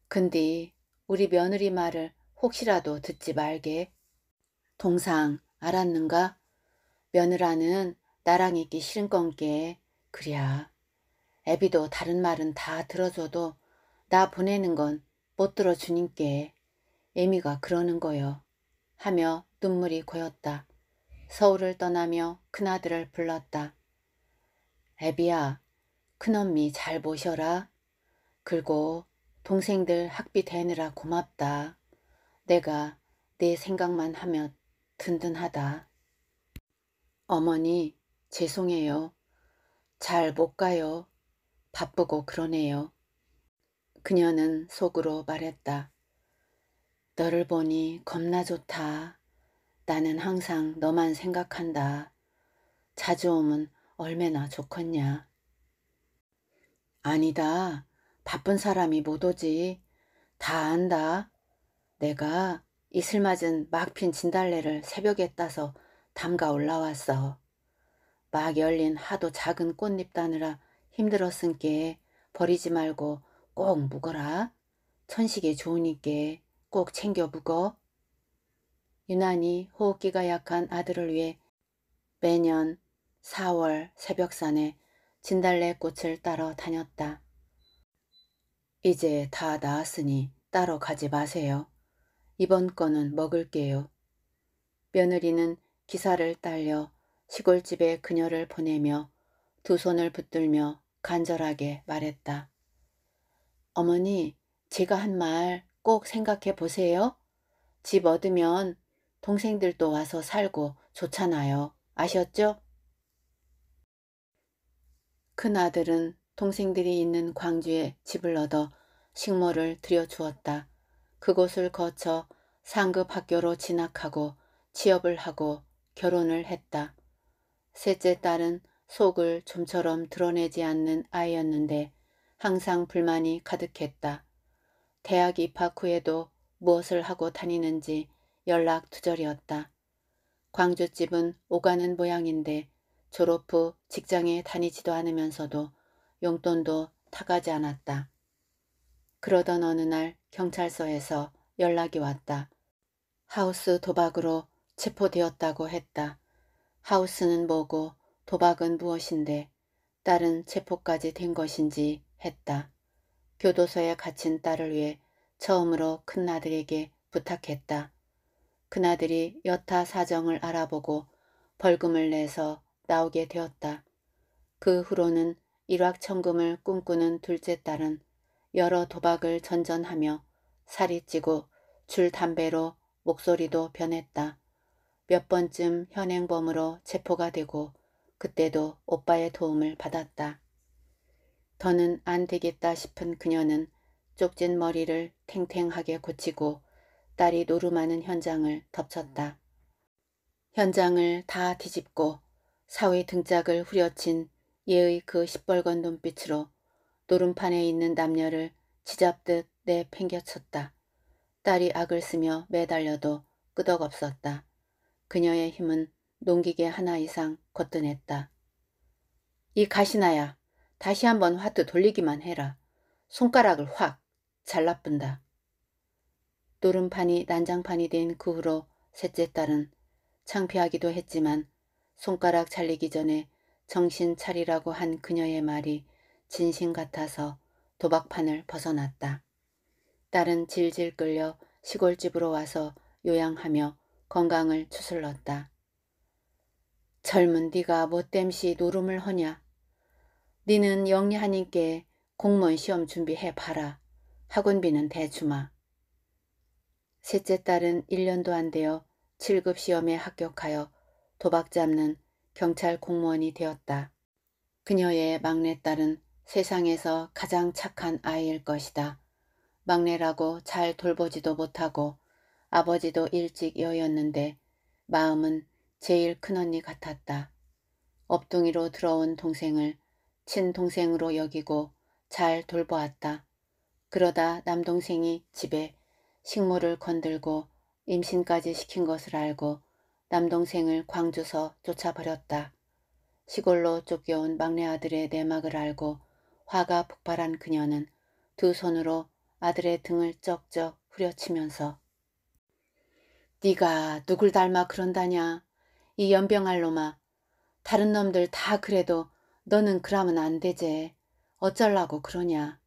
근디 우리 며느리 말을 혹시라도 듣지 말게. 동상 알았는가? 며느라는 나랑 있기 싫은 건게 그랴. 애비도 다른 말은 다 들어줘도 나 보내는 건 못 들어주님께 애미가 그러는 거요. 하며 눈물이 고였다. 서울을 떠나며 큰아들을 불렀다. 애비야, 큰언니 잘보셔라 그리고 동생들 학비 대느라 고맙다. 내가 네 생각만 하면 든든하다. 어머니, 죄송해요. 잘 못 가요. 바쁘고 그러네요. 그녀는 속으로 말했다. 너를 보니 겁나 좋다. 나는 항상 너만 생각한다. 자주 오면 얼마나 좋겠냐. 아니다. 바쁜 사람이 못 오지. 다 안다. 내가 이슬 맞은 막핀 진달래를 새벽에 따서 담가 올라왔어. 막 열린 하도 작은 꽃잎 따느라 힘들었은께 버리지 말고 꼭 묵어라. 천식에 좋으니께. 꼭 챙겨 묵어. 유난히 호흡기가 약한 아들을 위해 매년 4월 새벽산에 진달래 꽃을 따러 다녔다. 이제 다 나았으니 따로 가지 마세요. 이번 거는 먹을게요. 며느리는 기사를 딸려 시골집에 그녀를 보내며 두 손을 붙들며 간절하게 말했다. 어머니, 제가 한말 꼭 생각해 보세요. 집 얻으면 동생들도 와서 살고 좋잖아요. 아셨죠? 큰아들은 동생들이 있는 광주에 집을 얻어 식모를 들여주었다. 그곳을 거쳐 상급 학교로 진학하고 취업을 하고 결혼을 했다. 셋째 딸은 속을 좀처럼 드러내지 않는 아이였는데 항상 불만이 가득했다. 대학 입학 후에도 무엇을 하고 다니는지 연락투절이었다. 광주집은 오가는 모양인데 졸업 후 직장에 다니지도 않으면서도 용돈도 타가지 않았다. 그러던 어느 날 경찰서에서 연락이 왔다. 하우스 도박으로 체포되었다고 했다. 하우스는 뭐고 도박은 무엇인데 딸은 체포까지 된 것인지 했다. 교도소에 갇힌 딸을 위해 처음으로 큰아들에게 부탁했다. 큰아들이 여타 사정을 알아보고 벌금을 내서 나오게 되었다. 그 후로는 일확천금을 꿈꾸는 둘째 딸은 여러 도박을 전전하며 살이 찌고 줄 담배로 목소리도 변했다. 몇 번쯤 현행범으로 체포가 되고 그때도 오빠의 도움을 받았다. 더는 안 되겠다 싶은 그녀는 쪽진 머리를 탱탱하게 고치고 딸이 노름하는 현장을 덮쳤다. 현장을 다 뒤집고 사위 등짝을 후려친 예의그 시뻘건 눈빛으로 노름판에 있는 남녀를 지잡듯 내팽겨쳤다. 딸이 악을 쓰며 매달려도 끄덕없었다. 그녀의 힘은 농기계 하나 이상 거뜬했다. 이 가시나야 다시 한번 화투 돌리기만 해라. 손가락을 확 잘라 쁜다. 노름판이 난장판이 된 그 후로 셋째 딸은 창피하기도 했지만 손가락 잘리기 전에 정신 차리라고 한 그녀의 말이 진심 같아서 도박판을 벗어났다. 딸은 질질 끌려 시골집으로 와서 요양하며 건강을 추슬렀다. 젊은 네가 뭐 땜시 노름을 허냐? 니는 영리 하님께 공무원 시험 준비해 봐라. 학원비는 대주마. 셋째 딸은 1년도 안 되어 7급 시험에 합격하여 도박 잡는 경찰 공무원이 되었다. 그녀의 막내딸은 세상에서 가장 착한 아이일 것이다. 막내라고 잘 돌보지도 못하고 아버지도 일찍 여였는데 마음은 제일 큰언니 같았다. 업둥이로 들어온 동생을 친동생으로 여기고 잘 돌보았다. 그러다 남동생이 집에 식물을 건들고 임신까지 시킨 것을 알고 남동생을 광주서 쫓아버렸다. 시골로 쫓겨온 막내 아들의 내막을 알고 화가 폭발한 그녀는 두 손으로 아들의 등을 쩍쩍 후려치면서 네가 누굴 닮아 그런다냐 이연병알 놈아 다른 놈들 다 그래도 너는 그러면 안되제어쩌려고 그러냐.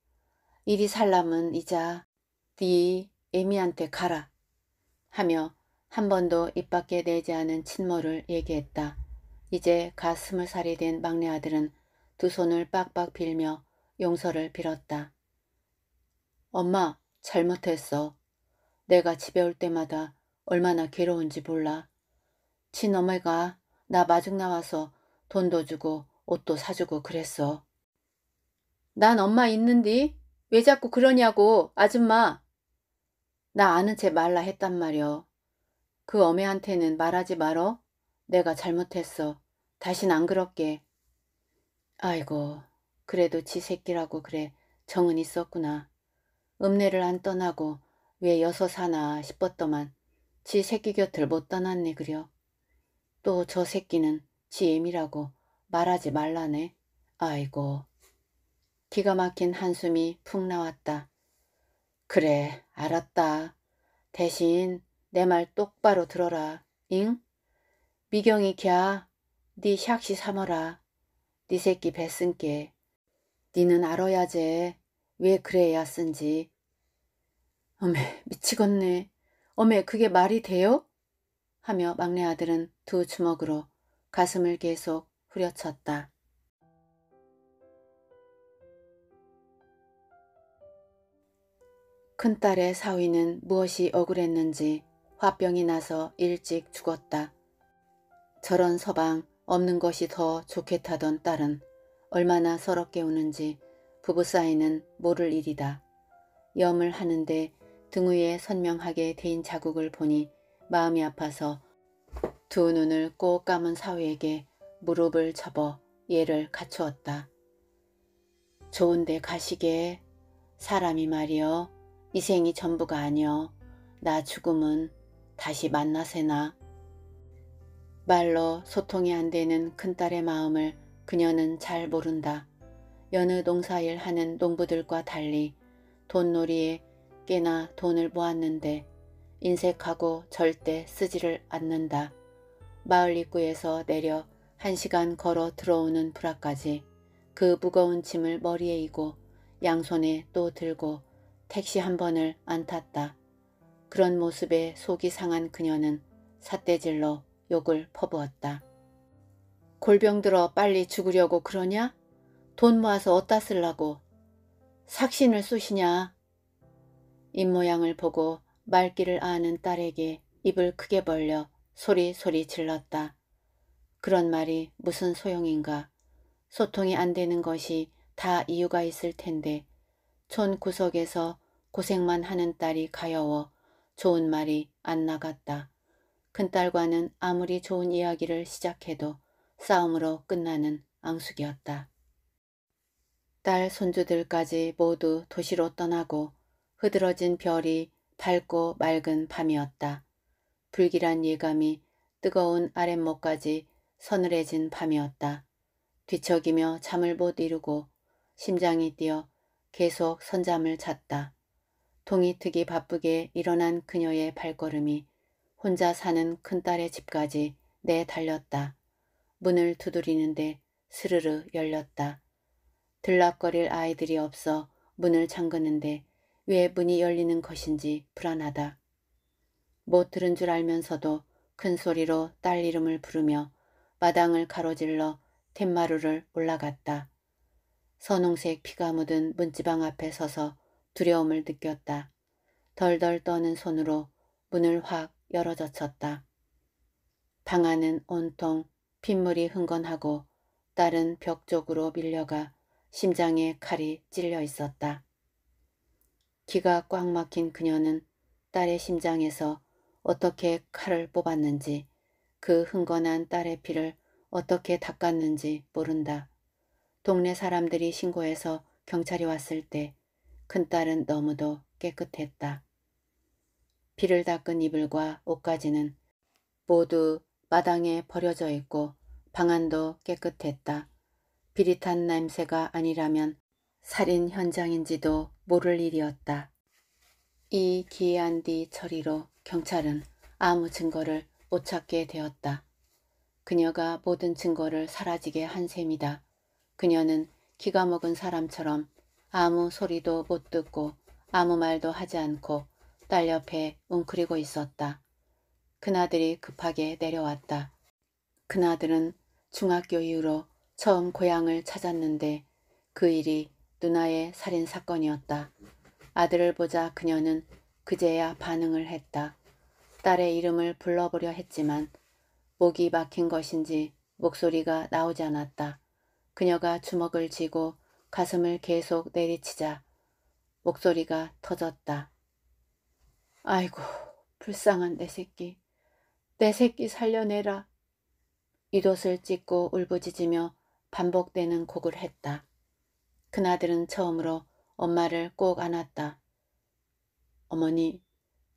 이리 살람은 이자 네 애미한테 가라. 하며 한 번도 입 밖에 내지 않은 친모를 얘기했다. 이제 가 스물 살이 된 막내 아들은 두 손을 빡빡 빌며 용서를 빌었다. 엄마, 잘못했어. 내가 집에 올 때마다 얼마나 괴로운지 몰라. 친어머가나 마중 나와서 돈도 주고 옷도 사주고 그랬어. 난 엄마 있는디? 왜 자꾸 그러냐고, 아줌마. 나 아는 채 말라 했단 말여. 그어매한테는 말하지 말어. 내가 잘못했어. 다신 안 그럴게. 아이고, 그래도 지 새끼라고 그래. 정은 있었구나. 읍내를 안 떠나고 왜 여서 사나 싶었더만 지 새끼 곁을 못 떠났네 그려. 또 저 새끼는 지 애미라고 말하지 말라네. 아이고. 기가 막힌 한숨이 푹 나왔다. 그래, 알았다. 대신 내 말 똑바로 들어라. 잉? 미경이 걔야, 네 샥시 삼어라. 네 새끼 배 쓴게. 니는 알아야 제. 왜 그래야 쓴지. 어메, 미치겠네. 어메, 그게 말이 돼요? 하며 막내 아들은 두 주먹으로 가슴을 계속 후려쳤다. 큰딸의 사위는 무엇이 억울했는지 화병이 나서 일찍 죽었다. 저런 서방 없는 것이 더 좋겠다던 딸은 얼마나 서럽게 우는지 부부 사이는 모를 일이다. 염을 하는데 등 위에 선명하게 대인 자국을 보니 마음이 아파서 두 눈을 꼭 감은 사위에게 무릎을 접어 예를 갖추었다. 좋은데 가시게 사람이 말이여 이 생이 전부가 아니여 나 죽음은 다시 만나세나 말로 소통이 안 되는 큰딸의 마음을 그녀는 잘 모른다. 여느 농사일 하는 농부들과 달리 돈놀이에 꽤나 돈을 모았는데 인색하고 절대 쓰지를 않는다. 마을 입구에서 내려 한 시간 걸어 들어오는 불화까지그 무거운 짐을 머리에 이고 양손에 또 들고 택시 한 번을 안 탔다. 그런 모습에 속이 상한 그녀는 삿대질로 욕을 퍼부었다. 골병 들어 빨리 죽으려고 그러냐? 돈 모아서 어디다 쓸라고? 삭신을 쑤시냐? 입모양을 보고 말귀를 아는 딸에게 입을 크게 벌려 소리소리 질렀다. 그런 말이 무슨 소용인가. 소통이 안 되는 것이 다 이유가 있을 텐데 촌 구석에서 고생만 하는 딸이 가여워 좋은 말이 안 나갔다. 큰딸과는 아무리 좋은 이야기를 시작해도 싸움으로 끝나는 앙숙이었다. 딸 손주들까지 모두 도시로 떠나고 흐드러진 별이 밝고 맑은 밤이었다. 불길한 예감이 뜨거운 아랫목까지 서늘해진 밤이었다. 뒤척이며 잠을 못 이루고 심장이 뛰어 계속 선잠을 잤다. 동이 트기 바쁘게 일어난 그녀의 발걸음이 혼자 사는 큰딸의 집까지 내달렸다. 문을 두드리는데 스르르 열렸다. 들락거릴 아이들이 없어 문을 잠그는데 왜 문이 열리는 것인지 불안하다. 못 들은 줄 알면서도 큰 소리로 딸 이름을 부르며 마당을 가로질러 툇마루를 올라갔다. 선홍색 피가 묻은 문지방 앞에 서서 두려움을 느꼈다. 덜덜 떠는 손으로 문을 확 열어젖혔다. 방 안은 온통 핏물이 흥건하고 딸은 벽 쪽으로 밀려가 심장에 칼이 찔려 있었다. 기가 꽉 막힌 그녀는 딸의 심장에서 어떻게 칼을 뽑았는지 그 흥건한 딸의 피를 어떻게 닦았는지 모른다. 동네 사람들이 신고해서 경찰이 왔을 때 큰딸은 너무도 깨끗했다. 피를 닦은 이불과 옷까지는 모두 마당에 버려져 있고 방안도 깨끗했다. 비릿한 냄새가 아니라면 살인 현장인지도 모를 일이었다. 이 기이한 뒤 처리로 경찰은 아무 증거를 못 찾게 되었다. 그녀가 모든 증거를 사라지게 한 셈이다. 그녀는 기가 먹은 사람처럼 아무 소리도 못 듣고 아무 말도 하지 않고 딸 옆에 웅크리고 있었다. 그나들이 급하게 내려왔다. 그나들은 중학교 이후로 처음 고향을 찾았는데 그 일이 누나의 살인 사건이었다. 아들을 보자 그녀는 그제야 반응을 했다. 딸의 이름을 불러보려 했지만 목이 막힌 것인지 목소리가 나오지 않았다. 그녀가 주먹을 쥐고 가슴을 계속 내리치자 목소리가 터졌다. 아이고 불쌍한 내 새끼. 내 새끼 살려내라. 이돛을 찢고 울부짖으며 반복되는 곡을 했다. 그나들은 처음으로 엄마를 꼭 안았다. 어머니,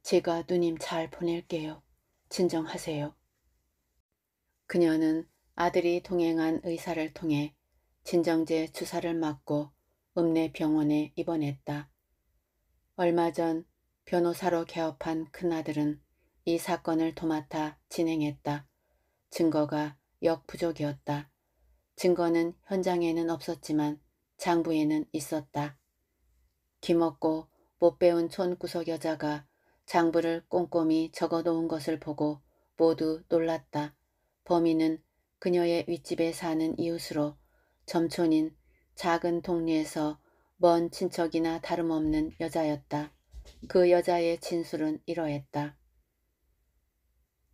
제가 누님 잘 보낼게요. 진정하세요. 그녀는 아들이 동행한 의사를 통해 진정제 주사를 맞고 읍내 병원에 입원했다. 얼마 전 변호사로 개업한 큰아들은 이 사건을 도맡아 진행했다. 증거가 역부족이었다. 증거는 현장에는 없었지만 장부에는 있었다. 기먹고 못 배운 촌구석 여자가 장부를 꼼꼼히 적어놓은 것을 보고 모두 놀랐다. 범인은 그녀의 윗집에 사는 이웃으로 점촌인 작은 동리에서 먼 친척이나 다름없는 여자였다. 그 여자의 진술은 이러했다.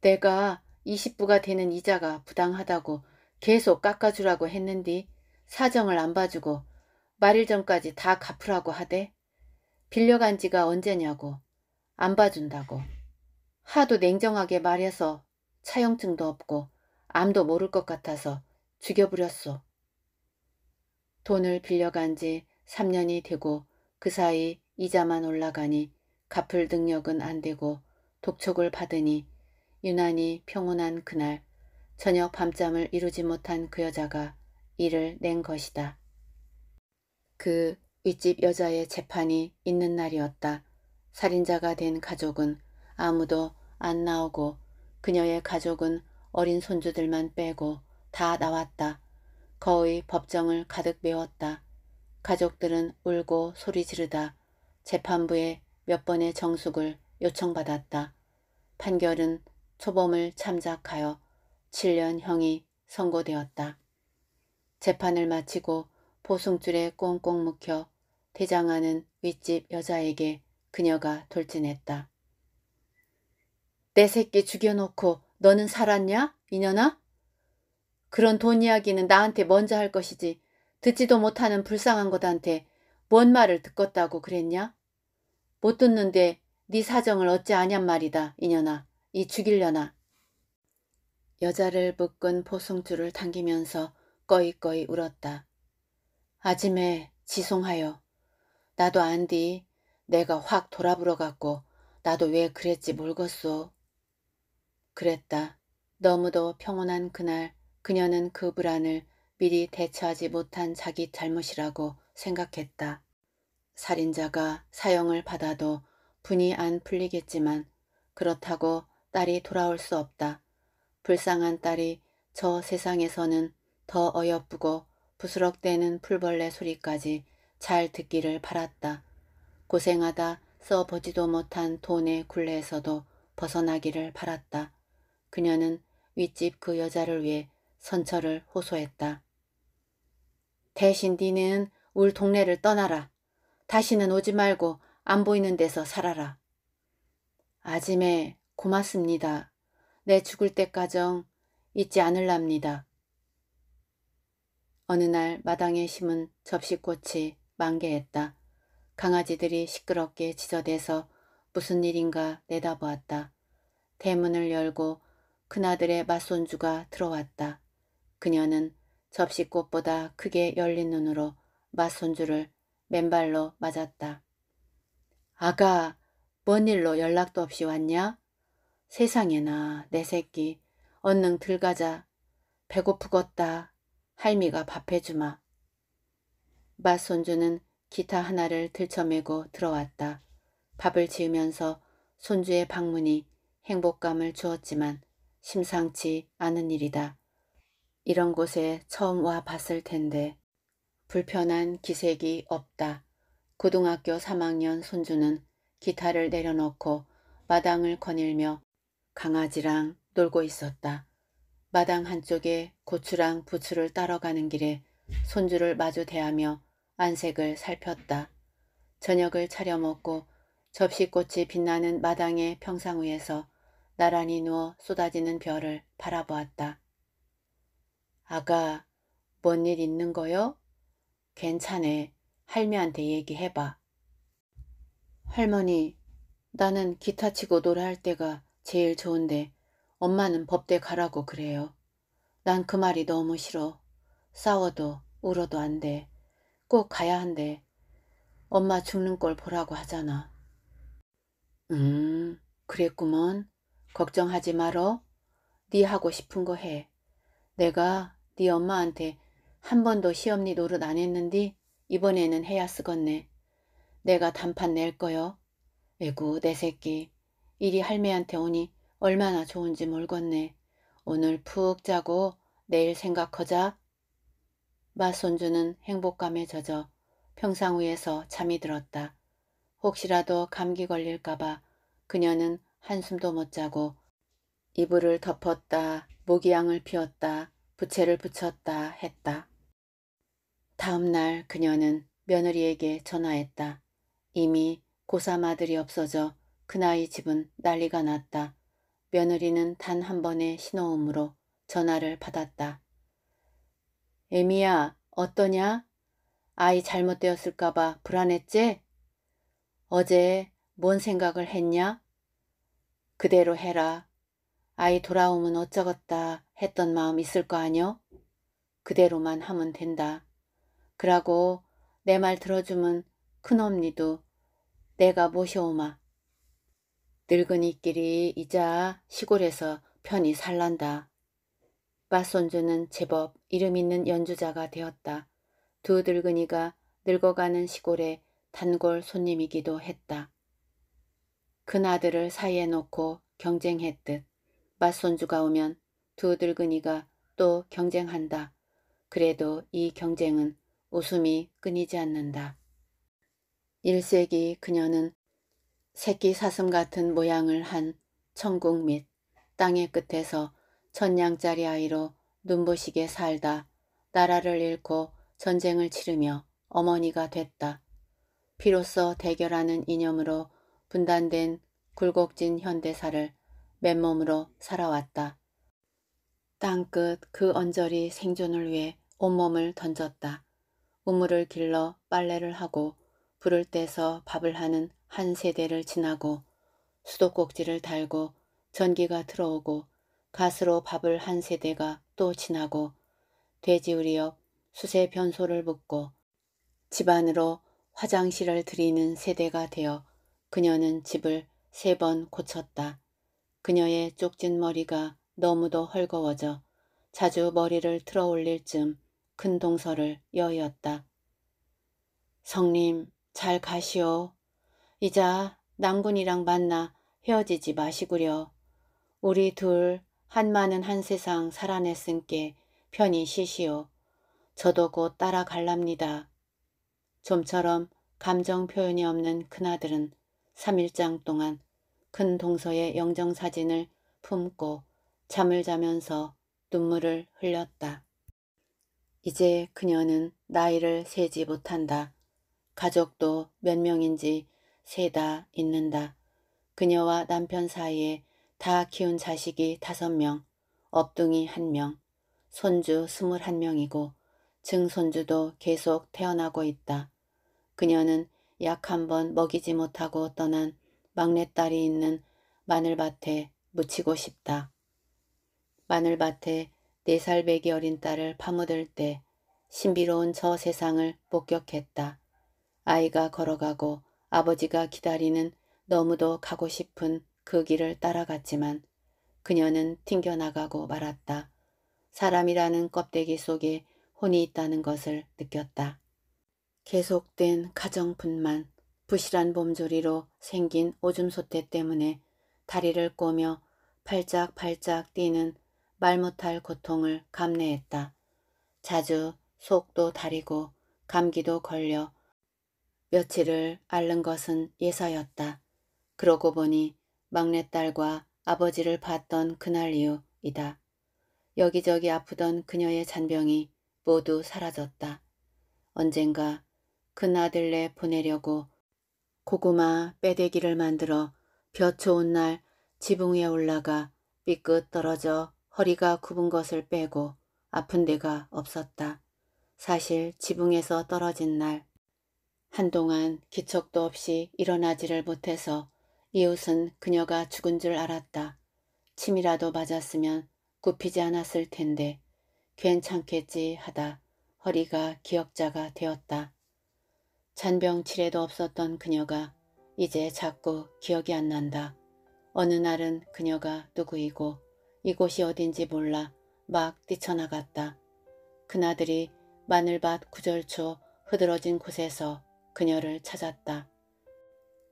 내가 20부가 되는 이자가 부당하다고 계속 깎아주라고 했는디 사정을 안 봐주고 말일 전까지 다 갚으라고 하대. 빌려간 지가 언제냐고 안 봐준다고. 하도 냉정하게 말해서 차용증도 없고 암도 모를 것 같아서 죽여버렸소. 돈을 빌려간 지 3년이 되고 그 사이 이자만 올라가니 갚을 능력은 안 되고 독촉을 받으니 유난히 평온한 그날 저녁 밤잠을 이루지 못한 그 여자가 이를 낸 것이다. 그 윗집 여자의 재판이 있는 날이었다. 살인자가 된 가족은 아무도 안 나오고 그녀의 가족은 어린 손주들만 빼고 다 나왔다. 거의 법정을 가득 메웠다. 가족들은 울고 소리 지르다 재판부에 몇 번의 정숙을 요청받았다. 판결은 초범을 참작하여 7년형이 선고되었다. 재판을 마치고 보승줄에 꽁꽁 묵혀 대장하는 윗집 여자에게 그녀가 돌진했다. 내 새끼 죽여놓고 너는 살았냐? 이년아? 그런 돈 이야기는 나한테 먼저 할 것이지 듣지도 못하는 불쌍한 것한테 뭔 말을 듣겄다고 그랬냐? 못 듣는데 네 사정을 어찌 아냔 말이다 이년아 이 죽일려나 여자를 묶은 보송줄을 당기면서 꺼이꺼이 울었다. 아침에 지송하여 나도 안디 내가 확 돌아불어갔고 나도 왜 그랬지 몰겄소. 그랬다. 너무도 평온한 그날 그녀는 그 불안을 미리 대처하지 못한 자기 잘못이라고 생각했다. 살인자가 사형을 받아도 분이 안 풀리겠지만 그렇다고 딸이 돌아올 수 없다. 불쌍한 딸이 저 세상에서는 더 어여쁘고 부스럭대는 풀벌레 소리까지 잘 듣기를 바랐다. 고생하다 써보지도 못한 돈의 굴레에서도 벗어나기를 바랐다. 그녀는 윗집 그 여자를 위해 선처를 호소했다. 대신 니는 울 동네를 떠나라. 다시는 오지 말고 안 보이는 데서 살아라. 아지매 고맙습니다. 내 죽을 때까정 잊지 않을랍니다. 어느 날 마당에 심은 접시꽃이 만개했다. 강아지들이 시끄럽게 지저대서 무슨 일인가 내다보았다. 대문을 열고 큰아들의 맞손주가 들어왔다. 그녀는 접시꽃보다 크게 열린 눈으로 맞손주를 맨발로 맞았다. 아가, 뭔 일로 연락도 없이 왔냐? 세상에나 내 새끼, 언능 들가자. 배고프겄다. 할미가 밥해주마. 맞손주는 기타 하나를 들쳐메고 들어왔다. 밥을 지으면서 손주의 방문이 행복감을 주었지만 심상치 않은 일이다. 이런 곳에 처음 와 봤을 텐데 불편한 기색이 없다. 고등학교 3학년 손주는 기타를 내려놓고 마당을 거닐며 강아지랑 놀고 있었다. 마당 한쪽에 고추랑 부추를 따러 가는 길에 손주를 마주 대하며 안색을 살폈다. 저녁을 차려 먹고 접시꽃이 빛나는 마당의 평상 위에서 나란히 누워 쏟아지는 별을 바라보았다. 아가, 뭔 일 있는 거요? 괜찮애. 할미한테 얘기해봐. 할머니, 나는 기타 치고 노래할 때가 제일 좋은데 엄마는 법대 가라고 그래요. 난 그 말이 너무 싫어. 싸워도 울어도 안 돼. 꼭 가야 한대. 엄마 죽는 꼴 보라고 하잖아. 음, 그랬구먼. 걱정하지 말어. 네 하고 싶은 거 해. 내가 네 엄마한테 한 번도 시험니 노릇 안 했는디 이번에는 해야 쓰겄네. 내가 단판 낼 거요. 에구 내 새끼. 이리 할매한테 오니 얼마나 좋은지 몰겄네 오늘 푹 자고 내일 생각하자. 마손주는 행복감에 젖어 평상위에서 잠이 들었다. 혹시라도 감기 걸릴까봐 그녀는 한숨도 못 자고 이불을 덮었다, 모기향을 피웠다, 부채를 붙였다 했다. 다음날 그녀는 며느리에게 전화했다. 이미 고3 아들이 없어져 그나이 집은 난리가 났다. 며느리는 단 한 번의 신호음으로 전화를 받았다. 에미야, 어떠냐? 아이 잘못되었을까봐 불안했지? 어제 뭔 생각을 했냐? 그대로 해라. 아이 돌아오면 어쩌겠다 했던 마음 있을 거 아뇨? 그대로만 하면 된다. 그러고 내 말 들어주면 큰엄니도 내가 모셔오마. 늙은이끼리 이자 시골에서 편히 살란다. 빠손주는 제법 이름 있는 연주자가 되었다. 두 늙은이가 늙어가는 시골의 단골 손님이기도 했다. 큰아들을 사이에 놓고 경쟁했듯 맞손주가 오면 두 늙은이가 또 경쟁한다. 그래도 이 경쟁은 웃음이 끊이지 않는다. 1세기 그녀는 새끼 사슴 같은 모양을 한 천국 및 땅의 끝에서 천냥짜리 아이로 눈부시게 살다 나라를 잃고 전쟁을 치르며 어머니가 됐다. 비로소 대결하는 이념으로 분단된 굴곡진 현대사를 맨몸으로 살아왔다. 땅끝 그 언저리 생존을 위해 온몸을 던졌다. 우물을 길러 빨래를 하고 불을 떼서 밥을 하는 한 세대를 지나고 수도꼭지를 달고 전기가 들어오고 가스로 밥을 한 세대가 또 지나고 돼지우리여 수세 변소를 묻고 집안으로 화장실을 들이는 세대가 되어 그녀는 집을 세 번 고쳤다. 그녀의 쪽진 머리가 너무도 헐거워져 자주 머리를 틀어 올릴 쯤큰 동서를 여였다. 성님 잘 가시오. 이자 남군이랑 만나 헤어지지 마시구려. 우리 둘 한마는 한세상 살아냈은께 편히 쉬시오. 저도 곧 따라갈랍니다. 좀처럼 감정 표현이 없는 큰아들은 3일장 동안 큰 동서의 영정사진을 품고 잠을 자면서 눈물을 흘렸다. 이제 그녀는 나이를 세지 못한다. 가족도 몇 명인지 세다 있는다. 그녀와 남편 사이에 다 키운 자식이 다섯 명, 업둥이 한 명, 손주 스물한 명이고 증손주도 계속 태어나고 있다. 그녀는 약 한 번 먹이지 못하고 떠난 막내딸이 있는 마늘밭에 묻히고 싶다. 마늘밭에 네 살배기 어린 딸을 파묻을 때 신비로운 저 세상을 목격했다. 아이가 걸어가고 아버지가 기다리는 너무도 가고 싶은 그 길을 따라갔지만 그녀는 튕겨나가고 말았다. 사람이라는 껍데기 속에 혼이 있다는 것을 느꼈다. 계속된 가정분만 부실한 몸조리로 생긴 오줌소태 때문에 다리를 꼬며 팔짝팔짝 뛰는 말 못할 고통을 감내했다. 자주 속도 다리고 감기도 걸려 며칠을 앓는 것은 예사였다. 그러고 보니 막내딸과 아버지를 봤던 그날 이후이다. 여기저기 아프던 그녀의 잔병이 모두 사라졌다. 언젠가 큰아들네 보내려고 고구마 빼대기를 만들어 벼 좋은 날 지붕 위에 올라가 삐끗 떨어져 허리가 굽은 것을 빼고 아픈 데가 없었다. 사실 지붕에서 떨어진 날 한동안 기척도 없이 일어나지를 못해서 이웃은 그녀가 죽은 줄 알았다. 침이라도 맞았으면 굽히지 않았을 텐데 괜찮겠지 하다 허리가 기억자가 되었다. 잔병 치레도 없었던 그녀가 이제 자꾸 기억이 안 난다. 어느 날은 그녀가 누구이고 이곳이 어딘지 몰라 막 뛰쳐나갔다. 그나들이 마늘밭 구절초 흐드러진 곳에서 그녀를 찾았다.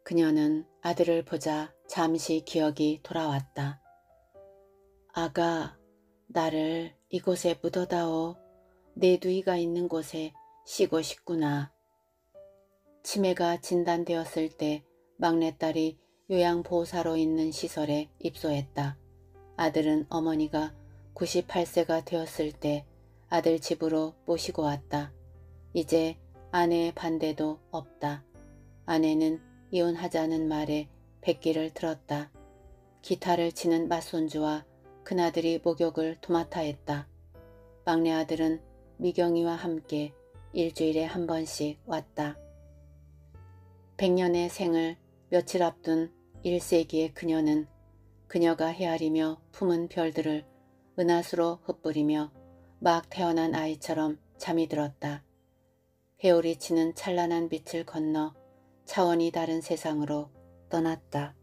그녀는 아들을 보자 잠시 기억이 돌아왔다. 아가, 나를 이곳에 묻어다오. 내 누이가 있는 곳에 쉬고 싶구나. 치매가 진단되었을 때 막내딸이 요양보호사로 있는 시설에 입소했다. 아들은 어머니가 98세가 되었을 때 아들 집으로 모시고 왔다. 이제 아내의 반대도 없다. 아내는 이혼하자는 말에 백기를 들었다. 기타를 치는 맞손주와 큰아들이 목욕을 도맡아 했다. 막내 아들은 미경이와 함께 일주일에 한 번씩 왔다. 백년의 생을 며칠 앞둔 1세기의 그녀는 그녀가 헤아리며 품은 별들을 은하수로 흩뿌리며 막 태어난 아이처럼 잠이 들었다. 회오리 치는 찬란한 빛을 건너 차원이 다른 세상으로 떠났다.